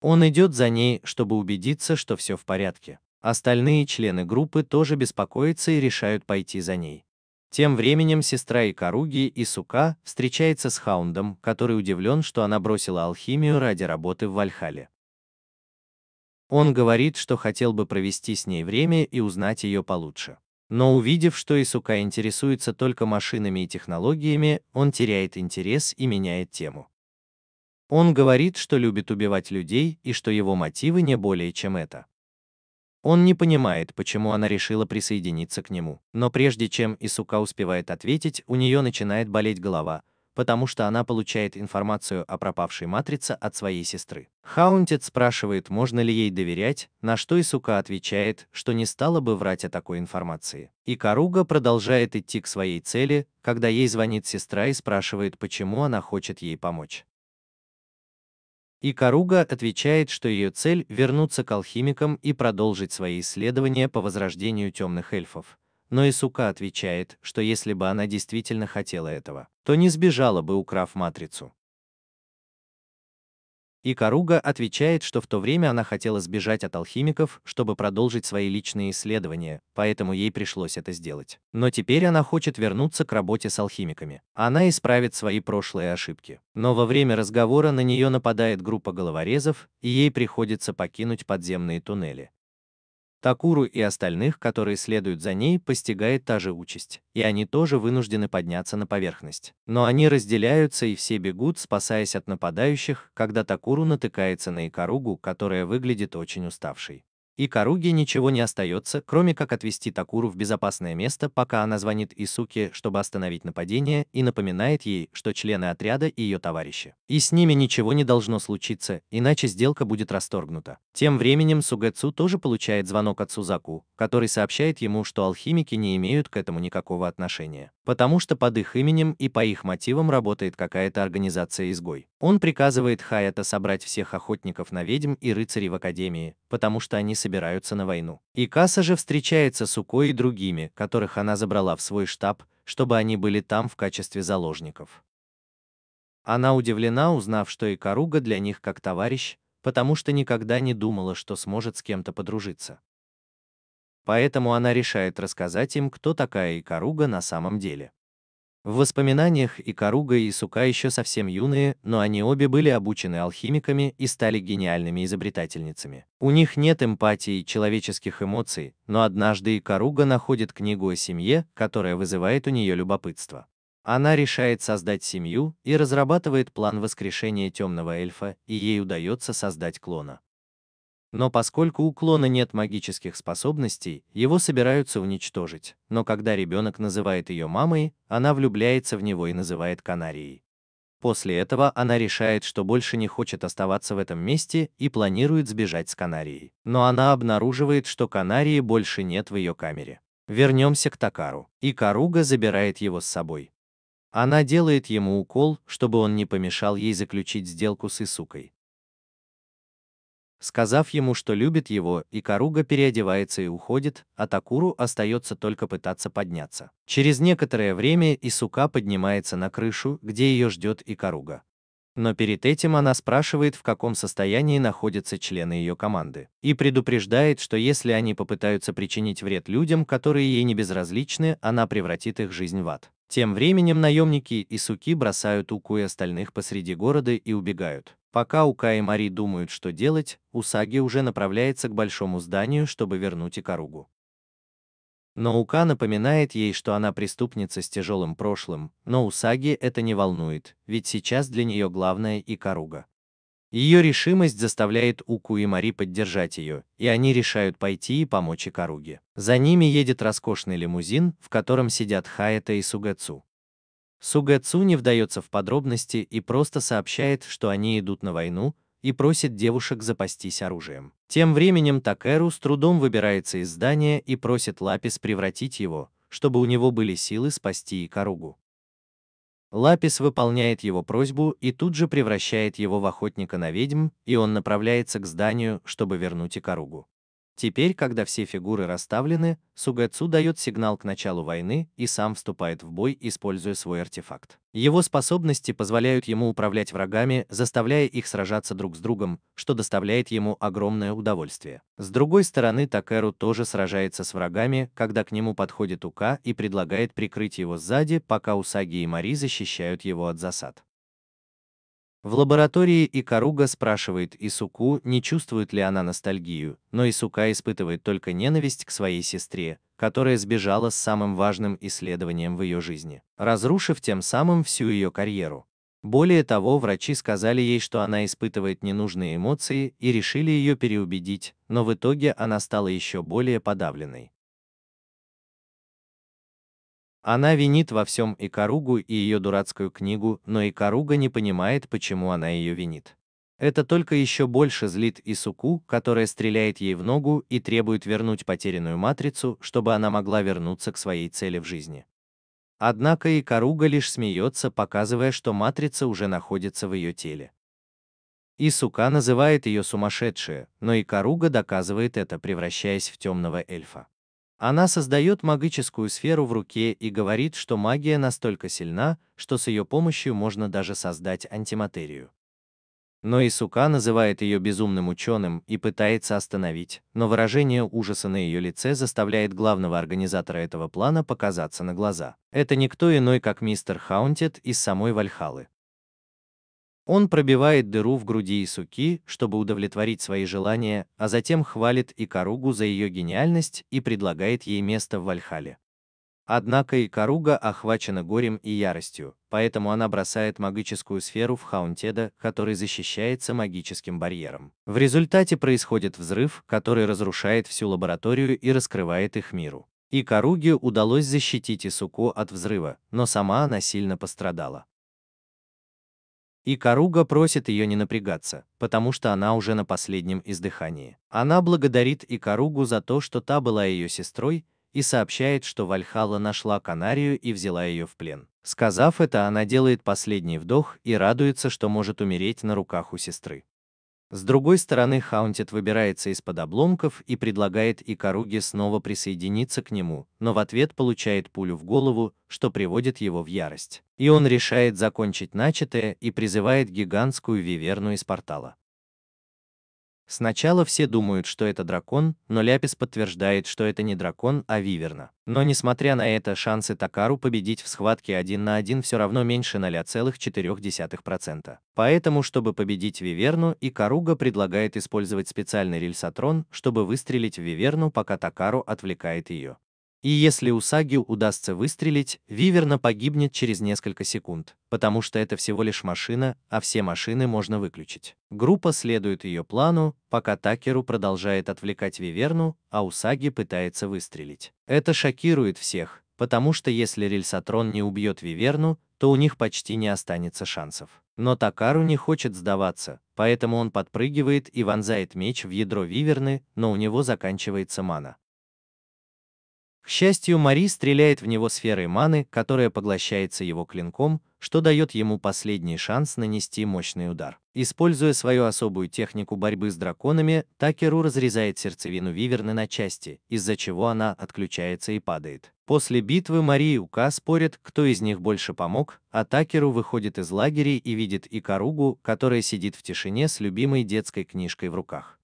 Он идет за ней, чтобы убедиться, что все в порядке. Остальные члены группы тоже беспокоятся и решают пойти за ней. Тем временем сестра Икаруги и Сука встречается с Хаундом, который удивлен, что она бросила алхимию ради работы в Вальхале. Он говорит, что хотел бы провести с ней время и узнать ее получше. Но увидев, что Исука интересуется только машинами и технологиями, он теряет интерес и меняет тему. Он говорит, что любит убивать людей и что его мотивы не более чем это. Он не понимает, почему она решила присоединиться к нему, но прежде чем Исука успевает ответить, у нее начинает болеть голова, потому что она получает информацию о пропавшей матрице от своей сестры. Хаунтед спрашивает, можно ли ей доверять, на что Исука отвечает, что не стала бы врать о такой информации. И Каруга продолжает идти к своей цели, когда ей звонит сестра и спрашивает, почему она хочет ей помочь. И Каруга отвечает, что ее цель – вернуться к алхимикам и продолжить свои исследования по возрождению темных эльфов. Но и сука отвечает, что если бы она действительно хотела этого, то не сбежала бы, украв матрицу. И Каруга отвечает, что в то время она хотела сбежать от алхимиков, чтобы продолжить свои личные исследования, поэтому ей пришлось это сделать. Но теперь она хочет вернуться к работе с алхимиками. Она исправит свои прошлые ошибки. Но во время разговора на нее нападает группа головорезов, и ей приходится покинуть подземные туннели. Такуру и остальных, которые следуют за ней, постигает та же участь, и они тоже вынуждены подняться на поверхность. Но они разделяются и все бегут, спасаясь от нападающих, когда Такуру натыкается на Икаругу, которая выглядит очень уставшей и Каруге ничего не остается, кроме как отвезти Такуру в безопасное место, пока она звонит Исуке, чтобы остановить нападение, и напоминает ей, что члены отряда и ее товарищи. И с ними ничего не должно случиться, иначе сделка будет расторгнута. Тем временем Сугэцу тоже получает звонок от Сузаку, который сообщает ему, что алхимики не имеют к этому никакого отношения, потому что под их именем и по их мотивам работает какая-то организация-изгой. Он приказывает Хаята собрать всех охотников на ведьм и рыцарей в Академии, потому что они собираются собираются на войну. Икаса же встречается с Уко и другими, которых она забрала в свой штаб, чтобы они были там в качестве заложников. Она удивлена, узнав, что Икаруга для них как товарищ, потому что никогда не думала, что сможет с кем-то подружиться. Поэтому она решает рассказать им, кто такая Икаруга на самом деле. В воспоминаниях и Каруга, и Сука еще совсем юные, но они обе были обучены алхимиками и стали гениальными изобретательницами. У них нет эмпатии и человеческих эмоций, но однажды и Каруга находит книгу о семье, которая вызывает у нее любопытство. Она решает создать семью и разрабатывает план воскрешения темного эльфа, и ей удается создать клона. Но поскольку у клона нет магических способностей, его собираются уничтожить. Но когда ребенок называет ее мамой, она влюбляется в него и называет Канарией. После этого она решает, что больше не хочет оставаться в этом месте и планирует сбежать с Канарией. Но она обнаруживает, что Канарии больше нет в ее камере. Вернемся к Такару. И Каруга забирает его с собой. Она делает ему укол, чтобы он не помешал ей заключить сделку с Исукой. Сказав ему, что любит его, и Каруга переодевается и уходит, а Такуру остается только пытаться подняться. Через некоторое время Исука поднимается на крышу, где ее ждет и Каруга. Но перед этим она спрашивает, в каком состоянии находятся члены ее команды, и предупреждает, что если они попытаются причинить вред людям, которые ей не безразличны, она превратит их жизнь в ад. Тем временем наемники и суки бросают Уку и остальных посреди города и убегают. Пока Ука и Мари думают, что делать, Усаги уже направляется к большому зданию, чтобы вернуть Икаругу. Но Ука напоминает ей, что она преступница с тяжелым прошлым, но Усаги это не волнует, ведь сейчас для нее главное Икаруга. Ее решимость заставляет Уку и Мари поддержать ее, и они решают пойти и помочь Икаруге. За ними едет роскошный лимузин, в котором сидят Хаэта и Сугэцу. Сугэцу не вдается в подробности и просто сообщает, что они идут на войну, и просит девушек запастись оружием. Тем временем Такэру с трудом выбирается из здания и просит Лапис превратить его, чтобы у него были силы спасти Икаругу. Лапис выполняет его просьбу и тут же превращает его в охотника на ведьм, и он направляется к зданию, чтобы вернуть Икаругу. Теперь, когда все фигуры расставлены, Сугэцу дает сигнал к началу войны и сам вступает в бой, используя свой артефакт. Его способности позволяют ему управлять врагами, заставляя их сражаться друг с другом, что доставляет ему огромное удовольствие. С другой стороны, Такеру тоже сражается с врагами, когда к нему подходит Ука и предлагает прикрыть его сзади, пока Усаги и Мари защищают его от засад. В лаборатории Икаруга спрашивает Исуку, не чувствует ли она ностальгию, но Исука испытывает только ненависть к своей сестре, которая сбежала с самым важным исследованием в ее жизни, разрушив тем самым всю ее карьеру. Более того, врачи сказали ей, что она испытывает ненужные эмоции и решили ее переубедить, но в итоге она стала еще более подавленной. Она винит во всем и Каругу, и ее дурацкую книгу, но и Каруга не понимает, почему она ее винит. Это только еще больше злит Исуку, которая стреляет ей в ногу и требует вернуть потерянную матрицу, чтобы она могла вернуться к своей цели в жизни. Однако Икаруга лишь смеется, показывая, что матрица уже находится в ее теле. Исука называет ее сумасшедшая, но Икаруга доказывает это, превращаясь в темного эльфа. Она создает магическую сферу в руке и говорит, что магия настолько сильна, что с ее помощью можно даже создать антиматерию. Но Исука называет ее безумным ученым и пытается остановить, но выражение ужаса на ее лице заставляет главного организатора этого плана показаться на глаза. Это никто иной, как мистер Хаунтед из самой Вальхалы. Он пробивает дыру в груди Исуки, чтобы удовлетворить свои желания, а затем хвалит Икаругу за ее гениальность и предлагает ей место в Вальхале. Однако Икаруга охвачена горем и яростью, поэтому она бросает магическую сферу в Хаунтеда, который защищается магическим барьером. В результате происходит взрыв, который разрушает всю лабораторию и раскрывает их миру. И удалось защитить Исуко от взрыва, но сама она сильно пострадала. И Каруга просит ее не напрягаться, потому что она уже на последнем издыхании. Она благодарит и Каругу за то, что та была ее сестрой, и сообщает, что Вальхала нашла Канарию и взяла ее в плен. Сказав это, она делает последний вдох и радуется, что может умереть на руках у сестры. С другой стороны, Хаунтед выбирается из-под обломков и предлагает Икаруге снова присоединиться к нему, но в ответ получает пулю в голову, что приводит его в ярость. И он решает закончить начатое и призывает гигантскую виверну из портала. Сначала все думают, что это дракон, но Ляпис подтверждает, что это не дракон, а виверна. Но несмотря на это, шансы Такару победить в схватке один на один все равно меньше 0,4%. Поэтому, чтобы победить Виверну, Икаруга предлагает использовать специальный рельсотрон, чтобы выстрелить в Виверну, пока Такару отвлекает ее. И если Усагию удастся выстрелить, Виверна погибнет через несколько секунд, потому что это всего лишь машина, а все машины можно выключить. Группа следует ее плану, пока Такеру продолжает отвлекать Виверну, а Усаги пытается выстрелить. Это шокирует всех, потому что если Рельсотрон не убьет Виверну, то у них почти не останется шансов. Но Такару не хочет сдаваться, поэтому он подпрыгивает и вонзает меч в ядро Виверны, но у него заканчивается мана. К счастью, Мари стреляет в него сферой маны, которая поглощается его клинком, что дает ему последний шанс нанести мощный удар. Используя свою особую технику борьбы с драконами, Такеру разрезает сердцевину Виверны на части, из-за чего она отключается и падает. После битвы Мари и Ука спорят, кто из них больше помог, а Такеру выходит из лагеря и видит Икаругу, которая сидит в тишине с любимой детской книжкой в руках.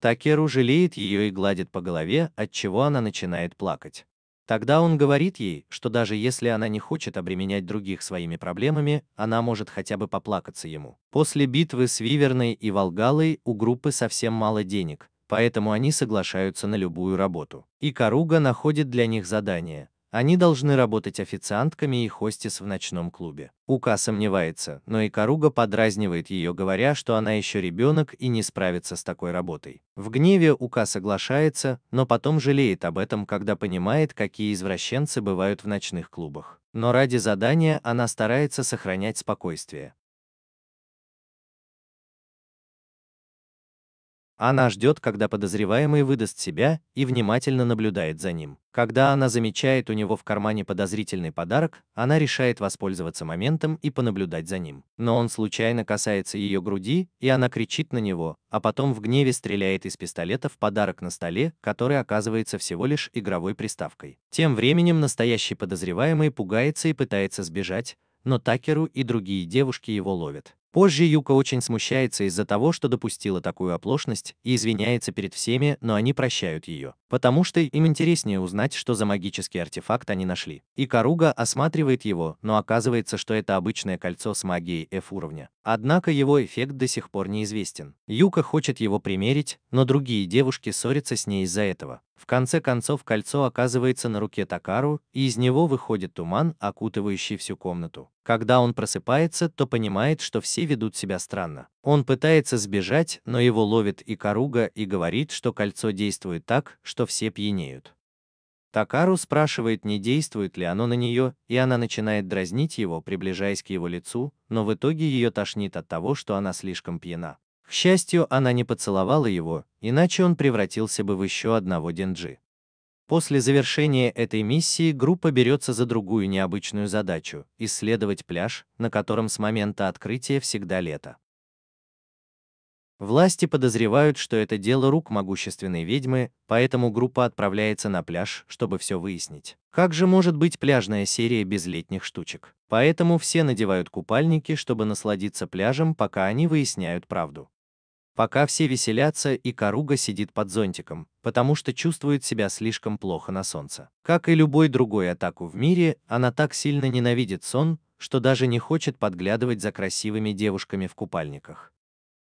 Такеру жалеет ее и гладит по голове, от чего она начинает плакать. Тогда он говорит ей, что даже если она не хочет обременять других своими проблемами, она может хотя бы поплакаться ему. После битвы с Виверной и Волгалой у группы совсем мало денег, поэтому они соглашаются на любую работу. И Каруга находит для них задание, они должны работать официантками и хостес в ночном клубе. Ука сомневается, но и Каруга подразнивает ее, говоря, что она еще ребенок и не справится с такой работой. В гневе Ука соглашается, но потом жалеет об этом, когда понимает, какие извращенцы бывают в ночных клубах. Но ради задания она старается сохранять спокойствие. Она ждет, когда подозреваемый выдаст себя и внимательно наблюдает за ним. Когда она замечает у него в кармане подозрительный подарок, она решает воспользоваться моментом и понаблюдать за ним. Но он случайно касается ее груди, и она кричит на него, а потом в гневе стреляет из пистолета в подарок на столе, который оказывается всего лишь игровой приставкой. Тем временем настоящий подозреваемый пугается и пытается сбежать, но Такеру и другие девушки его ловят. Позже Юка очень смущается из-за того, что допустила такую оплошность, и извиняется перед всеми, но они прощают ее, потому что им интереснее узнать, что за магический артефакт они нашли. И Каруга осматривает его, но оказывается, что это обычное кольцо с магией F-уровня. Однако его эффект до сих пор неизвестен. Юка хочет его примерить, но другие девушки ссорятся с ней из-за этого. В конце концов кольцо оказывается на руке Такару, и из него выходит туман, окутывающий всю комнату. Когда он просыпается, то понимает, что все ведут себя странно. Он пытается сбежать, но его ловит и Каруга и говорит, что кольцо действует так, что все пьянеют. Такару спрашивает, не действует ли оно на нее, и она начинает дразнить его, приближаясь к его лицу, но в итоге ее тошнит от того, что она слишком пьяна. К счастью, она не поцеловала его, иначе он превратился бы в еще одного Денджи. После завершения этой миссии группа берется за другую необычную задачу – исследовать пляж, на котором с момента открытия всегда лето. Власти подозревают, что это дело рук могущественной ведьмы, поэтому группа отправляется на пляж, чтобы все выяснить. Как же может быть пляжная серия без летних штучек? Поэтому все надевают купальники, чтобы насладиться пляжем, пока они выясняют правду. Пока все веселятся и Каруга сидит под зонтиком, потому что чувствует себя слишком плохо на солнце. Как и любой другой атаку в мире, она так сильно ненавидит сон, что даже не хочет подглядывать за красивыми девушками в купальниках.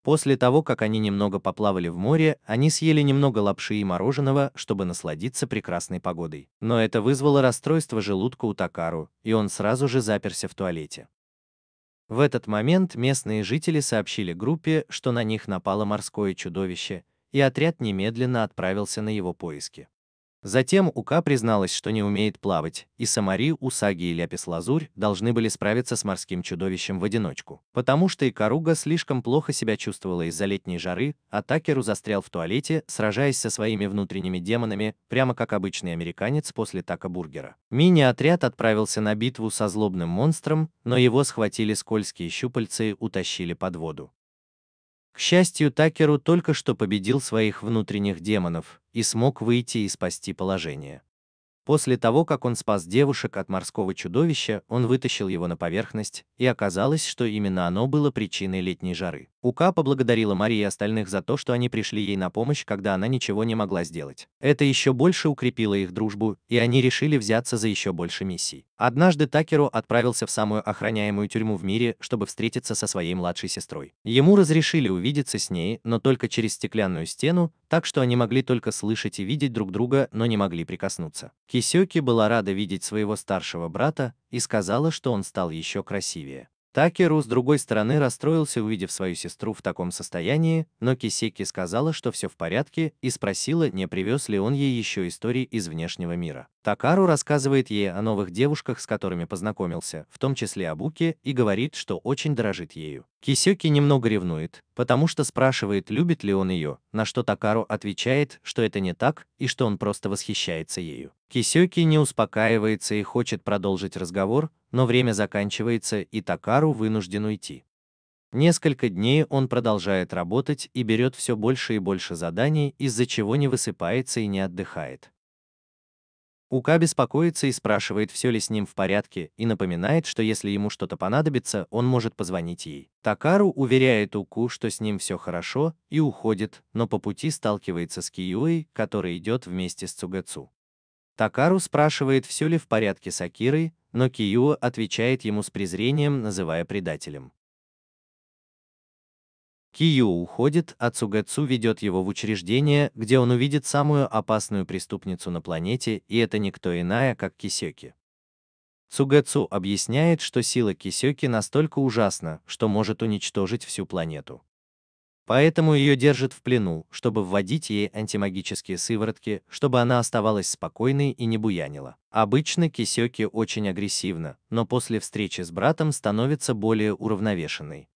После того, как они немного поплавали в море, они съели немного лапши и мороженого, чтобы насладиться прекрасной погодой. Но это вызвало расстройство желудка у Такару, и он сразу же заперся в туалете. В этот момент местные жители сообщили группе, что на них напало морское чудовище, и отряд немедленно отправился на его поиски. Затем Ука призналась, что не умеет плавать, и Самари, Усаги и Ляпис-Лазурь должны были справиться с морским чудовищем в одиночку. Потому что Икаруга слишком плохо себя чувствовала из-за летней жары, а Такеру застрял в туалете, сражаясь со своими внутренними демонами, прямо как обычный американец после така-бургера. Мини-отряд отправился на битву со злобным монстром, но его схватили скользкие щупальцы и утащили под воду. К счастью, Такеру только что победил своих внутренних демонов и смог выйти и спасти положение. После того, как он спас девушек от морского чудовища, он вытащил его на поверхность, и оказалось, что именно оно было причиной летней жары. Ука поблагодарила Марии и остальных за то, что они пришли ей на помощь, когда она ничего не могла сделать. Это еще больше укрепило их дружбу, и они решили взяться за еще больше миссий. Однажды Такеру отправился в самую охраняемую тюрьму в мире, чтобы встретиться со своей младшей сестрой. Ему разрешили увидеться с ней, но только через стеклянную стену, так что они могли только слышать и видеть друг друга, но не могли прикоснуться. Кисёки была рада видеть своего старшего брата и сказала, что он стал еще красивее. Такеру, с другой стороны, расстроился, увидев свою сестру в таком состоянии, но Кисеки сказала, что все в порядке, и спросила, не привез ли он ей еще истории из внешнего мира. Такару рассказывает ей о новых девушках, с которыми познакомился, в том числе о Буке, и говорит, что очень дорожит ею. Кисёки немного ревнует, потому что спрашивает, любит ли он ее, на что Такару отвечает, что это не так и что он просто восхищается ею. Кисёки не успокаивается и хочет продолжить разговор, но время заканчивается и Такару вынужден уйти. Несколько дней он продолжает работать и берет все больше и больше заданий, из-за чего не высыпается и не отдыхает. Ука беспокоится и спрашивает, все ли с ним в порядке, и напоминает, что если ему что-то понадобится, он может позвонить ей. Такару уверяет Уку, что с ним все хорошо, и уходит, но по пути сталкивается с Киюэй, который идет вместе с Цугацу. Такару спрашивает, все ли в порядке с Акирой, но Киюо отвечает ему с презрением, называя предателем. Кию уходит, а Цугэцу ведет его в учреждение, где он увидит самую опасную преступницу на планете, и это никто иная, как Кисеки. Цугэцу объясняет, что сила Кисеки настолько ужасна, что может уничтожить всю планету. Поэтому ее держат в плену, чтобы вводить ей антимагические сыворотки, чтобы она оставалась спокойной и не буянила. Обычно Кисеки очень агрессивна, но после встречи с братом становится более уравновешенной.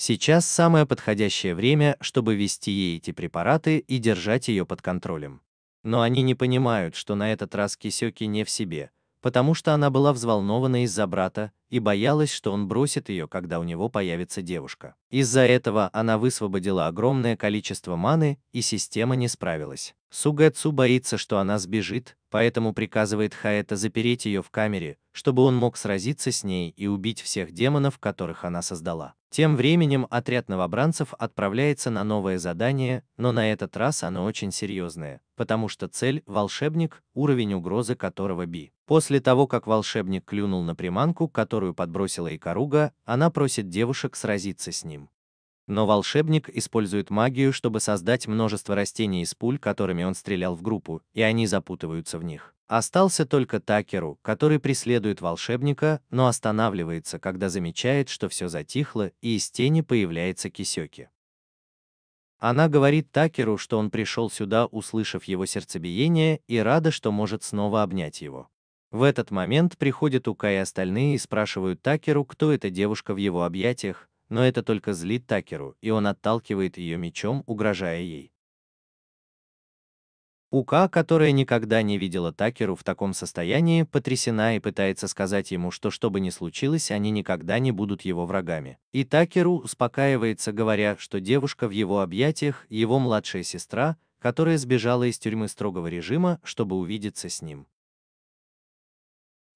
Сейчас самое подходящее время, чтобы вести ей эти препараты и держать ее под контролем. Но они не понимают, что на этот раз Кисёки не в себе, потому что она была взволнована из-за брата и боялась, что он бросит ее, когда у него появится девушка. Из-за этого она высвободила огромное количество маны, и система не справилась. Сугэцу боится, что она сбежит, поэтому приказывает Хаэта запереть ее в камере, чтобы он мог сразиться с ней и убить всех демонов, которых она создала. Тем временем отряд новобранцев отправляется на новое задание, но на этот раз оно очень серьезное, потому что цель – волшебник, уровень угрозы которого Би. После того, как волшебник клюнул на приманку, которую подбросила Икаруга, она просит девушек сразиться с ним. Но волшебник использует магию, чтобы создать множество растений из пуль, которыми он стрелял в группу, и они запутываются в них. Остался только Такеру, который преследует волшебника, но останавливается, когда замечает, что все затихло, и из тени появляется Кисеки. Она говорит Такеру, что он пришел сюда, услышав его сердцебиение, и рада, что может снова обнять его. В этот момент приходят Ука и остальные и спрашивают Такеру, кто эта девушка в его объятиях, но это только злит Такеру, и он отталкивает ее мечом, угрожая ей. Ука, которая никогда не видела Такеру в таком состоянии, потрясена и пытается сказать ему, что что бы ни случилось, они никогда не будут его врагами. И Такеру успокаивается, говоря, что девушка в его объятиях, его младшая сестра, которая сбежала из тюрьмы строгого режима, чтобы увидеться с ним.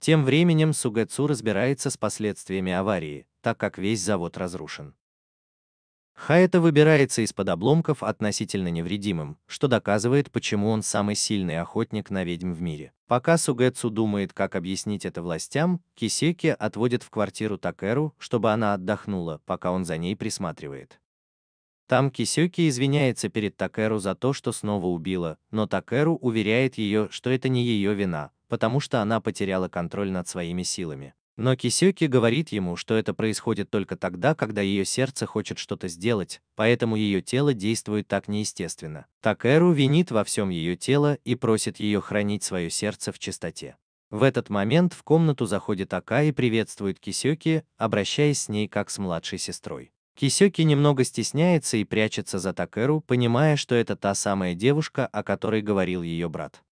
Тем временем Сугэцу разбирается с последствиями аварии, так как весь завод разрушен. Хаэта выбирается из-под обломков относительно невредимым, что доказывает, почему он самый сильный охотник на ведьм в мире. Пока Сугэцу думает, как объяснить это властям, Кисеки отводит в квартиру Такеру, чтобы она отдохнула, пока он за ней присматривает. Там Кисеки извиняется перед Такеру за то, что снова убила, но Такеру уверяет ее, что это не ее вина, потому что она потеряла контроль над своими силами. Но Кисёки говорит ему, что это происходит только тогда, когда ее сердце хочет что-то сделать, поэтому ее тело действует так неестественно. Такэру винит во всем ее тело и просит ее хранить свое сердце в чистоте. В этот момент в комнату заходит Ака и приветствует Кисёки, обращаясь с ней как с младшей сестрой. Кисёки немного стесняется и прячется за Такэру, понимая, что это та самая девушка, о которой говорил ее брат.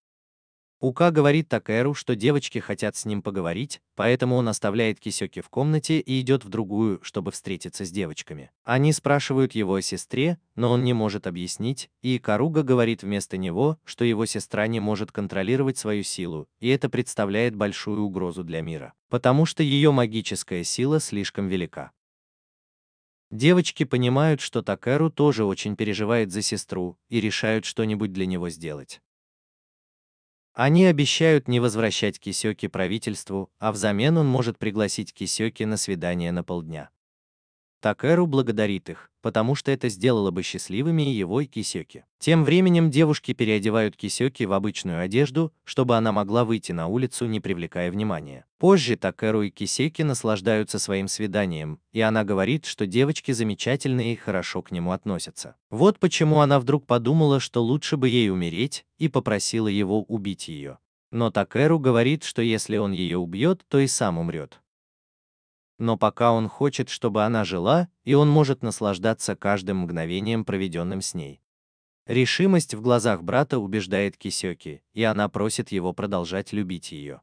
Ука говорит Такэру, что девочки хотят с ним поговорить, поэтому он оставляет Кисёки в комнате и идет в другую, чтобы встретиться с девочками. Они спрашивают его о сестре, но он не может объяснить, и Каруга говорит вместо него, что его сестра не может контролировать свою силу, и это представляет большую угрозу для мира, потому что ее магическая сила слишком велика. Девочки понимают, что Такэру тоже очень переживает за сестру, и решают что-нибудь для него сделать. Они обещают не возвращать Кисёки правительству, а взамен он может пригласить Кисёки на свидание на полдня. Такеру благодарит их, потому что это сделало бы счастливыми и его, и Кисёки. Тем временем девушки переодевают кисеки в обычную одежду, чтобы она могла выйти на улицу, не привлекая внимания. Позже Такеру и кисеки наслаждаются своим свиданием, и она говорит, что девочки замечательные и хорошо к нему относятся. Вот почему она вдруг подумала, что лучше бы ей умереть, и попросила его убить ее. Но Такеру говорит, что если он ее убьет, то и сам умрет но пока он хочет, чтобы она жила, и он может наслаждаться каждым мгновением, проведенным с ней. Решимость в глазах брата убеждает Кисёки, и она просит его продолжать любить ее.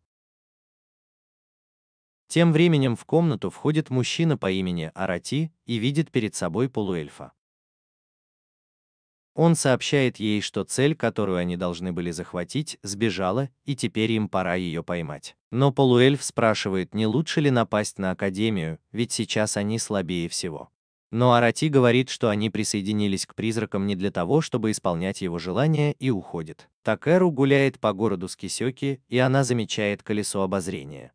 Тем временем в комнату входит мужчина по имени Арати и видит перед собой полуэльфа. Он сообщает ей, что цель, которую они должны были захватить, сбежала, и теперь им пора ее поймать. Но полуэльф спрашивает, не лучше ли напасть на Академию, ведь сейчас они слабее всего. Но Арати говорит, что они присоединились к призракам не для того, чтобы исполнять его желания, и уходит. Такеру гуляет по городу с Кисёки, и она замечает колесо обозрения.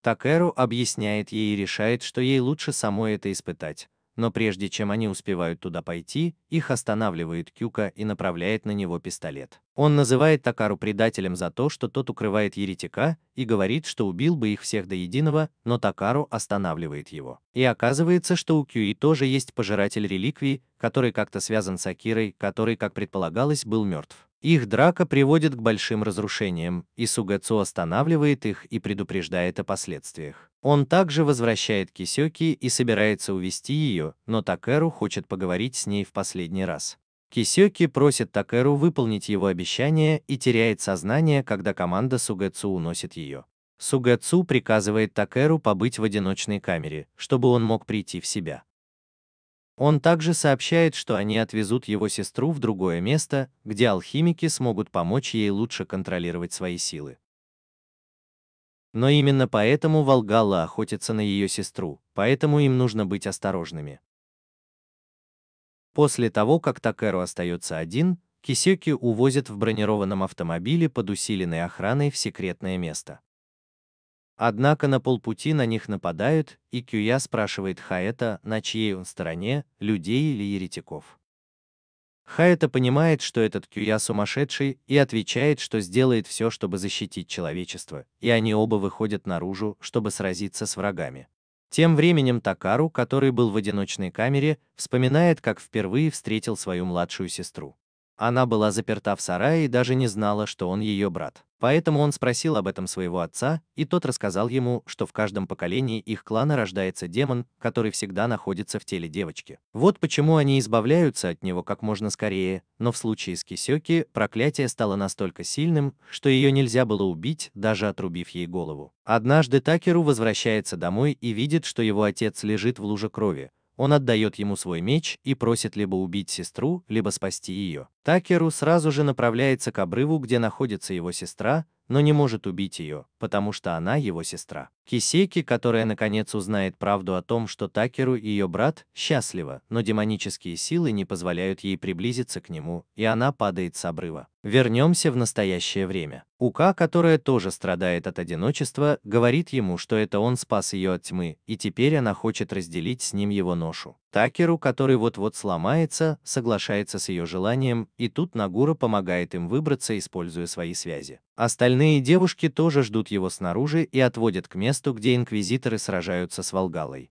Такеру объясняет ей и решает, что ей лучше самой это испытать но прежде чем они успевают туда пойти, их останавливает Кюка и направляет на него пистолет. Он называет Такару предателем за то, что тот укрывает еретика, и говорит, что убил бы их всех до единого, но Такару останавливает его. И оказывается, что у Кюи тоже есть пожиратель реликвий, который как-то связан с Акирой, который, как предполагалось, был мертв. Их драка приводит к большим разрушениям, и Сугацу останавливает их и предупреждает о последствиях. Он также возвращает Кисёки и собирается увести ее, но Такеру хочет поговорить с ней в последний раз. Кисёки просит Такеру выполнить его обещание и теряет сознание, когда команда Сугэцу уносит ее. Сугэцу приказывает Такеру побыть в одиночной камере, чтобы он мог прийти в себя. Он также сообщает, что они отвезут его сестру в другое место, где алхимики смогут помочь ей лучше контролировать свои силы. Но именно поэтому Волгала охотится на ее сестру, поэтому им нужно быть осторожными. После того, как Такеру остается один, Кисеки увозят в бронированном автомобиле под усиленной охраной в секретное место. Однако на полпути на них нападают, и Кюя спрашивает Хаэта, на чьей он стороне, людей или еретиков. Хаэта понимает, что этот Кюя сумасшедший, и отвечает, что сделает все, чтобы защитить человечество, и они оба выходят наружу, чтобы сразиться с врагами. Тем временем Такару, который был в одиночной камере, вспоминает, как впервые встретил свою младшую сестру. Она была заперта в сарае и даже не знала, что он ее брат. Поэтому он спросил об этом своего отца, и тот рассказал ему, что в каждом поколении их клана рождается демон, который всегда находится в теле девочки. Вот почему они избавляются от него как можно скорее, но в случае с Кисёки проклятие стало настолько сильным, что ее нельзя было убить, даже отрубив ей голову. Однажды Такеру возвращается домой и видит, что его отец лежит в луже крови, он отдает ему свой меч и просит либо убить сестру, либо спасти ее. Такеру сразу же направляется к обрыву, где находится его сестра, но не может убить ее, потому что она его сестра. Кисейки, которая наконец узнает правду о том, что Такеру и ее брат счастливы, но демонические силы не позволяют ей приблизиться к нему, и она падает с обрыва. Вернемся в настоящее время. Ука, которая тоже страдает от одиночества, говорит ему, что это он спас ее от тьмы, и теперь она хочет разделить с ним его ношу. Такеру, который вот-вот сломается, соглашается с ее желанием, и тут Нагура помогает им выбраться, используя свои связи. Остальные девушки тоже ждут ждут его снаружи и отводят к месту, где инквизиторы сражаются с Волгалой.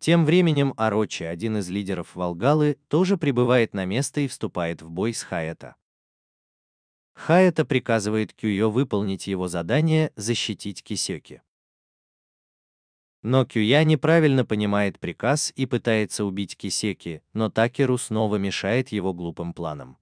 Тем временем Орочи, один из лидеров Волгалы, тоже прибывает на место и вступает в бой с Хаэта. Хаэта приказывает Кюйо выполнить его задание защитить Кисеки. Но Кюя неправильно понимает приказ и пытается убить Кисеки, но Такеру снова мешает его глупым планам.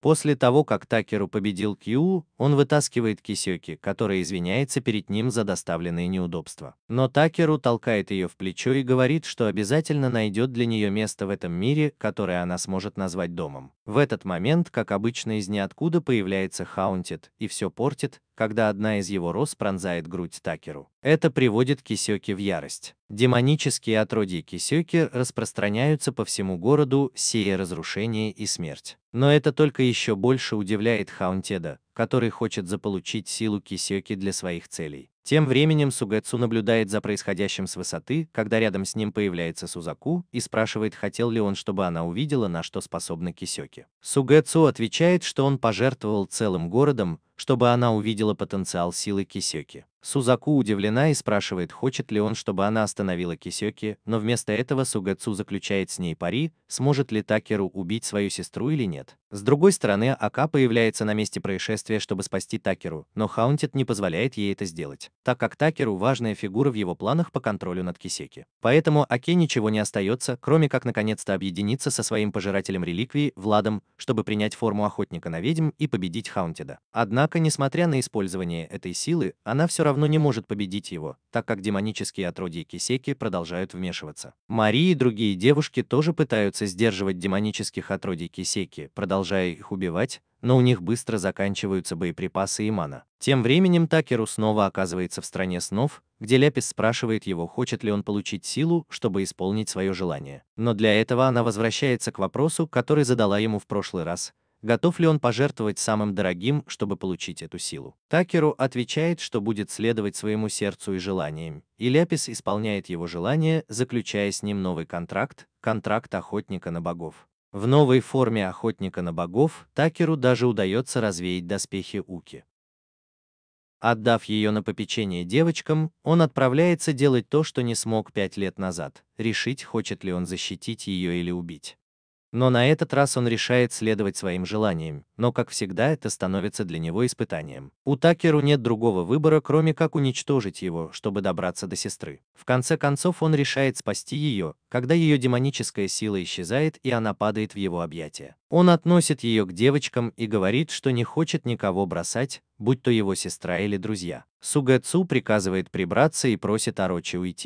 После того, как Такеру победил Кью, он вытаскивает Кисёки, которая извиняется перед ним за доставленные неудобства. Но Такеру толкает ее в плечо и говорит, что обязательно найдет для нее место в этом мире, которое она сможет назвать домом. В этот момент, как обычно, из ниоткуда появляется Хаунтед и все портит, когда одна из его роз пронзает грудь Такеру. Это приводит Кисёки в ярость. Демонические отродья Кисёки распространяются по всему городу, сея разрушение и смерть. Но это только еще больше удивляет Хаунтеда, который хочет заполучить силу кисеки для своих целей. Тем временем Сугэцу наблюдает за происходящим с высоты, когда рядом с ним появляется Сузаку и спрашивает, хотел ли он, чтобы она увидела, на что способны кисеки. Сугэцу отвечает, что он пожертвовал целым городом, чтобы она увидела потенциал силы Кисеки, Сузаку удивлена и спрашивает, хочет ли он, чтобы она остановила Кисеки, но вместо этого Сугацу заключает с ней пари, сможет ли Такеру убить свою сестру или нет. С другой стороны, Ака появляется на месте происшествия, чтобы спасти Такеру, но Хаунтит не позволяет ей это сделать, так как Такеру важная фигура в его планах по контролю над Кисеки. Поэтому Аке ничего не остается, кроме как наконец-то объединиться со своим пожирателем реликвии, Владом, чтобы принять форму охотника на ведьм и победить Хаунтида. Однако Однако, несмотря на использование этой силы, она все равно не может победить его, так как демонические отродья Кисеки продолжают вмешиваться. Мари и другие девушки тоже пытаются сдерживать демонических отродий Кисеки, продолжая их убивать, но у них быстро заканчиваются боеприпасы и мана. Тем временем Такеру снова оказывается в стране снов, где Ляпис спрашивает его, хочет ли он получить силу, чтобы исполнить свое желание. Но для этого она возвращается к вопросу, который задала ему в прошлый раз – готов ли он пожертвовать самым дорогим, чтобы получить эту силу. Такеру отвечает, что будет следовать своему сердцу и желаниям, и Ляпис исполняет его желание, заключая с ним новый контракт, контракт охотника на богов. В новой форме охотника на богов Такеру даже удается развеять доспехи Уки. Отдав ее на попечение девочкам, он отправляется делать то, что не смог пять лет назад, решить, хочет ли он защитить ее или убить. Но на этот раз он решает следовать своим желаниям, но, как всегда, это становится для него испытанием. У Такеру нет другого выбора, кроме как уничтожить его, чтобы добраться до сестры. В конце концов он решает спасти ее, когда ее демоническая сила исчезает и она падает в его объятия. Он относит ее к девочкам и говорит, что не хочет никого бросать, будь то его сестра или друзья. Сугэцу приказывает прибраться и просит Орочи уйти.